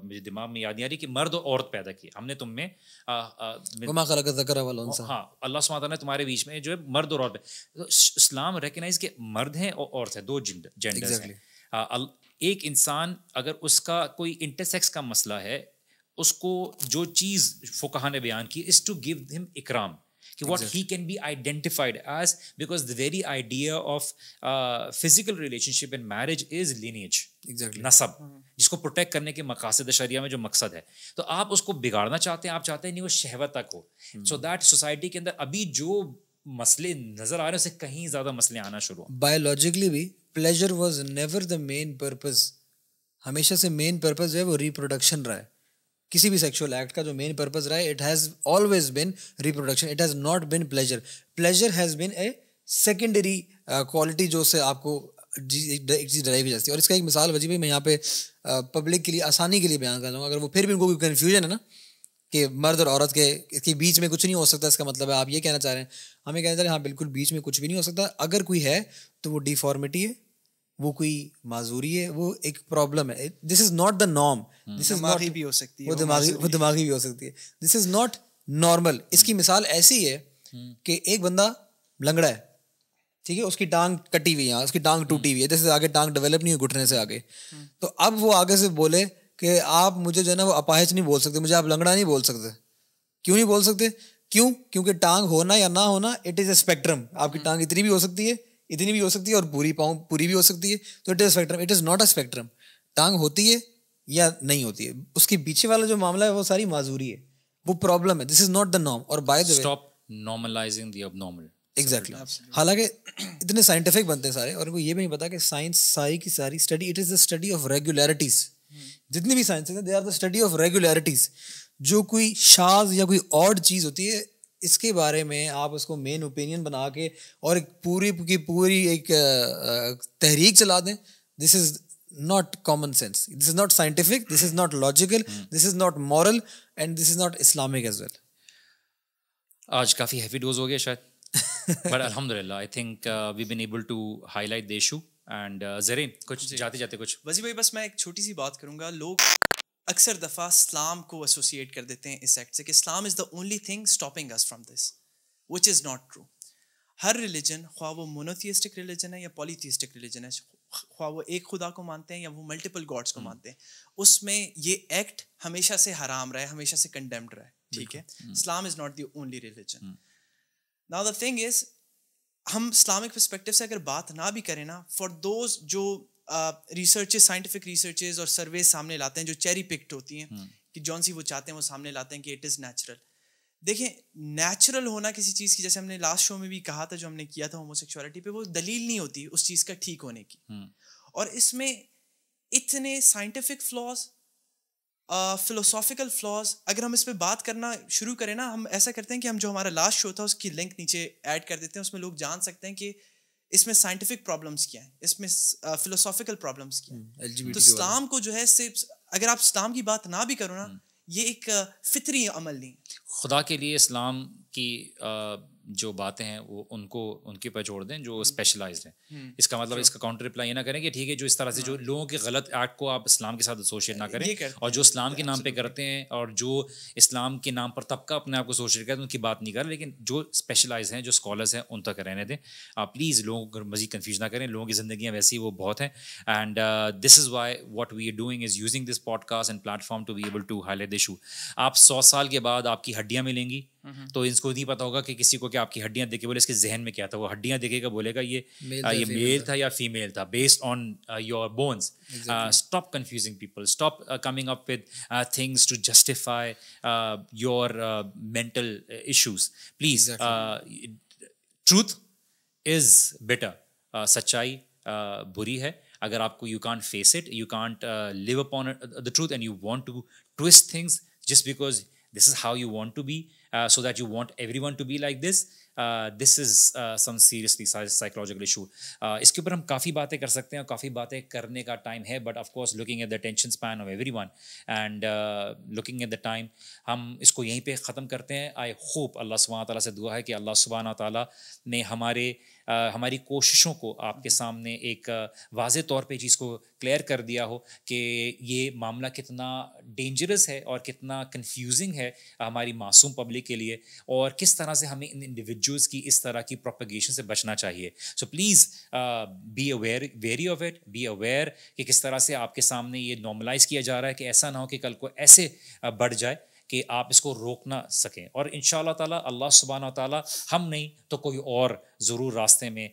Speaker 1: मुझे दिमाग में याद नहीं आ रही कि मर्द और औरत पैदा की हमने तुम में हाँ अल्लाह सुबह ने तुम्हारे बीच में जो है मर्द और औरत तो इस्लाम रिकगनाइज के मर्द हैं और औरत है दो जेंडर एक इंसान अगर उसका कोई इंटरसेक्स का मसला है उसको जो चीज़ फोकहा ने बयान की इज़ टू गिव हिम इकराम कि what he can be identified as because the very idea of physical relationship in marriage is lineage exactly नसब जिसको प्रोटेक्ट करने के मकासद शरिया में जो मकसद है तो आप उसको बिगाड़ना चाहते हैं आप चाहते हैं नहीं वो शहवत तक हो सो दैट सोसाइटी के अंदर अभी जो मसले नजर आ रहे हैं उसे कहीं ज्यादा मसले आना शुरू
Speaker 3: बायोलॉजिकली भी pleasure was never the main purpose हमेशा से मेन पर्पज है वो रिप्रोडक्शन रहा है किसी भी सेक्सुअल एक्ट का जो मेन पर्पज रहा है it has always been reproduction it has not been pleasure pleasure has been a secondary quality जो से आपको एक चीज़ डराई भी जाती है और इसका एक मिसाल वजह भी मैं यहाँ पे पब्लिक uh, के लिए आसानी के लिए बयान कर रहा हूँ अगर वो फिर भी उनको कोई कन्फ्यूजन है ना कि मर्द और औरत के इसके बीच में कुछ नहीं हो सकता इसका मतलब है आप ये कहना चाह रहे हैं हमें कहना चाह रहे हैं हाँ बिल्कुल बीच में कुछ भी नहीं हो सकता अगर कोई है तो वो डिफॉर्मिटी है वो कोई माजूरी है वो एक प्रॉब्लम है this is not the norm this is not भी हो सकती है वो दिमागी वो दिमागी भी हो सकती है दिस इज नॉट नॉर्मल इसकी hmm. मिसाल ऐसी है hmm. कि एक बंदा लंगड़ा है ठीक है उसकी टांग कटी हुई है हाँ, उसकी टांग टूटी hmm. हुई है जैसे आगे टांग डेवलप नहीं हुई घुटने से आगे तो अब वो आगे से बोले कि आप मुझे जो है ना वो अपाहिज नहीं बोल सकते मुझे आप लंगड़ा नहीं बोल सकते क्यों नहीं बोल सकते क्यों क्योंकि टांग होना या ना होना इट इज़ ए स्पेक्ट्रम आपकी टांग इतनी भी हो सकती है इतनी भी हो सकती है और पूरी पाऊँ पूरी भी हो सकती है तो it is spectrum it is not a spectrum टांग होती है या नहीं होती है उसके पीछे वाला जो मामला है वो सारी माजूरी है वो प्रॉब्लम है this is not the norm और by the stop
Speaker 1: normalizing the abnormal exactly
Speaker 3: हालांकि इतने साइंटिफिक बनते हैं सारे और उनको ये भी नहीं पता कि साइंस सारी की सारी study it is the study of regularities जितनी भी साइंस है they are the study of regularities जो कोई शाज या कोई और चीज़ होती है इसके बारे में आप उसको मेन ओपिनियन बना के और एक पूरी की पूरी एक तहरीक चला दें this is not common sense this is not scientific this is not logical this is not moral and this is not Islamic as well
Speaker 1: आज काफ़ी हैवी डोज हो गया शायद बट अलहमदिल्ला I think we been able to highlight the issue and जरे कुछ जाते जाते कुछ वजी भाई बस मैं एक छोटी सी बात करूंगा लोग अक्सर दफ़ा
Speaker 4: इस्लाम को एसोसिएट कर देते हैं इस एक्ट से कि Islam is the only thing stopping us from this which is not true हर रिलीजन ख्वा वो मोनोथियस्टिक रिलीजन है या पॉलीथियस्टिक रिलीजन है ख्वा वो एक खुदा को मानते हैं या वो मल्टीपल गॉड्स को हम्म। मानते हैं उसमें ये एक्ट हमेशा से हराम रहा है हमेशा से कंडेम्ड रहा है ठीक है हम्म। Islam is not the only religion now the thing is हम इस्लामिक परस्पेक्टिव से अगर बात ना भी करें ना फॉर दोज जो रिसर्चेस साइंटिफिक रिसर्चेस और सर्वे सामने लाते हैं जो चेरी पिक्ड होती हैं हम्म। कि जौन सी वो चाहते हैं वो सामने लाते हैं कि इट इज़ नेचुरल देखें नेचुरल होना किसी चीज़ की जैसे हमने लास्ट शो में भी कहा था जो हमने किया था होमोसेक्सुअलिटी पे वो दलील नहीं होती उस चीज़ का ठीक होने की हम्म। और इसमें इतने साइंटिफिक फ्लॉज फिलोसॉफिकल फ्लॉज अगर हम इस पर बात करना शुरू करें ना हम ऐसा करते हैं कि हम जो हमारा लास्ट शो था उसकी लिंक नीचे ऐड कर देते हैं उसमें लोग जान सकते हैं कि इसमें साइंटिफिक प्रॉब्लम्स क्या है इसमें फिलोसॉफिकल uh, प्रॉब्लम्स
Speaker 3: क्या है hmm, तो इस्लाम
Speaker 4: को जो है सिर्फ अगर आप इस्लाम की बात ना भी करो ना hmm. ये एक uh, फितरी अमल नहीं
Speaker 1: खुदा के लिए इस्लाम की uh, जो बातें हैं वो उनको उनके ऊपर छोड़ दें जो स्पेशलाइज्ड हम्म। हैं हम्म। इसका मतलब इसका काउंटर रिप्लाई ये ना करें कि ठीक है जो इस तरह से जो हाँ। लोगों के गलत एक्ट को आप इस्लाम के साथ एसोशिएट ना करें और जो इस्लाम के नाम पे करते हैं और जो इस्लाम के नाम पर तबका अपने आप को एसोशिएट करते हैं उनकी बात नहीं करें लेकिन जो स्पेशलाइज हैं जो स्कॉलर्स हैं उन तक रहने दें आप प्लीज़ लोगों को मज़ीद कन्फ्यूज ना करें लोगों की ज़िंदगियाँ वैसी वो बहुत हैं and this is why what we are doing is using this podcast and platform to be able to highlight the issue आप सौ साल के बाद आपकी हड्डियाँ मिलेंगी हम्म। तो इसको नहीं पता होगा कि किसी को क्या आपकी हड्डियां देखे बोले इसके जहन में क्या था वो हड्डियां देखेगा बोलेगा ये आ, ये मेल था या फीमेल था based on your bones stop confusing people stop coming up with things to justify your mental issues please truth is better सच्चाई uh, बुरी है अगर आपको you can't face it you can't live upon the truth and you want to twist things just because this is how you want to be uh, so that you want everyone to be like this this is some seriously psychological issue इसके ऊपर हम काफ़ी बातें कर सकते हैं और काफ़ी बातें करने का टाइम है but of course looking at the tension span of everyone and looking at the time हम इसको यहीं पर ख़त्म करते हैं आई होप अल्लाह सुबह ताली से दुआ है कि अल्लाह सुबहाना ताली ने हमारे uh, हमारी कोशिशों को आपके सामने एक वाज तौर पे चीज़ को क्लियर कर दिया हो कि ये मामला कितना डेंजरस है और कितना कंफ्यूजिंग है हमारी मासूम पब्लिक के लिए और किस तरह से हमें इन इंडिविजुअल्स की इस तरह की प्रोपगेशन से बचना चाहिए so please be aware very of it be aware कि किस तरह से आपके सामने ये नॉर्मलाइज किया जा रहा है कि ऐसा ना हो कि कल को ऐसे बढ़ जाए कि आप इसको रोक ना सकें और इन ताला अल्लाह सुबहाना ताला हम नहीं तो कोई और ज़रूर रास्ते में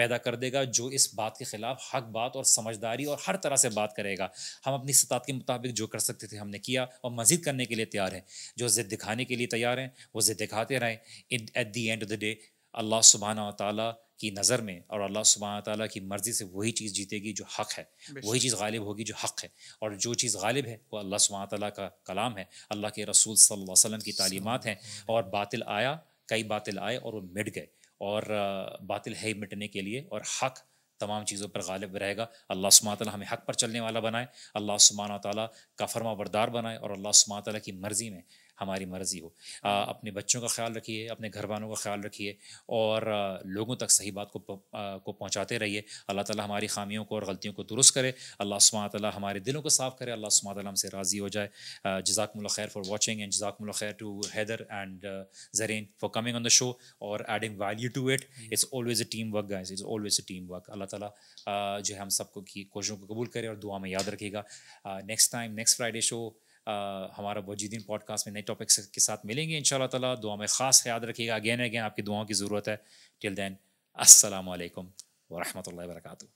Speaker 1: पैदा कर देगा जो इस बात के ख़िलाफ़ हक बात और समझदारी और हर तरह से बात करेगा हम अपनी सतात के मुताबिक जो कर सकते थे हमने किया और मज़ीद करने के लिए तैयार हैं जो ज़िद दिखाने के लिए तैयार हैं वो ज़िद दिखाते रहें at the end of the day अल्लाह सुबहाना ताली की नज़र में और अल्लाह सुबह ताली की मर्ज़ी से वही चीज़ जीतेगी जो हक़ है वही चीज़ गालिब होगी जो हक़ है और जो चीज़ गालिब है वो अल्लाह सुबह ताली का कलाम है अल्लाह के रसूल सल्लल्लाहु की तालीमत हैं और बातिल आया कई बातिल आए और वो मिट गए और बातिल है मिटने के लिए और हक़ तमाम चीज़ों पर गालिब रहेगा अल्लाह सुबह ताली हमें हक़ पर चलने वाला बनाए अल्लाह सुबह ताली का फर्मा बरदार बनाए और अल्लाह सुबह ताली की मर्ज़ी में हमारी मर्ज़ी हो अपने बच्चों का ख्याल रखिए अपने घर वालों का ख्याल रखिए और लोगों तक सही बात को को पहुँचाते रहिए अल्लाह ताली हमारी खामियों को और गलतियों को दुरुस्त करे अल्लाह सुमा ताली हमारे दिलों को साफ़ करे अल्लाह सुमा ताली हमसे राज़ी हो जाए जजाकमल खैर फॉर वॉचिंग एंड जजाकमल खैर to Haider and Zarin for coming on the show और adding value to it it's always a team work guys it's always a team work अल्लाह ताला जो है हम सबको की कोशिशों को कबूल करे और दुआ में याद रखेगा next time next Friday show हमारा वजीदीन पॉडकास्ट में नए टॉपिक्स के साथ मिलेंगे इन शाला तला दुआ में ख़ास याद रखिएगा अगेन अगेन आपकी दुआओं की ज़रूरत है टिल दैन असल वरहमल वर्का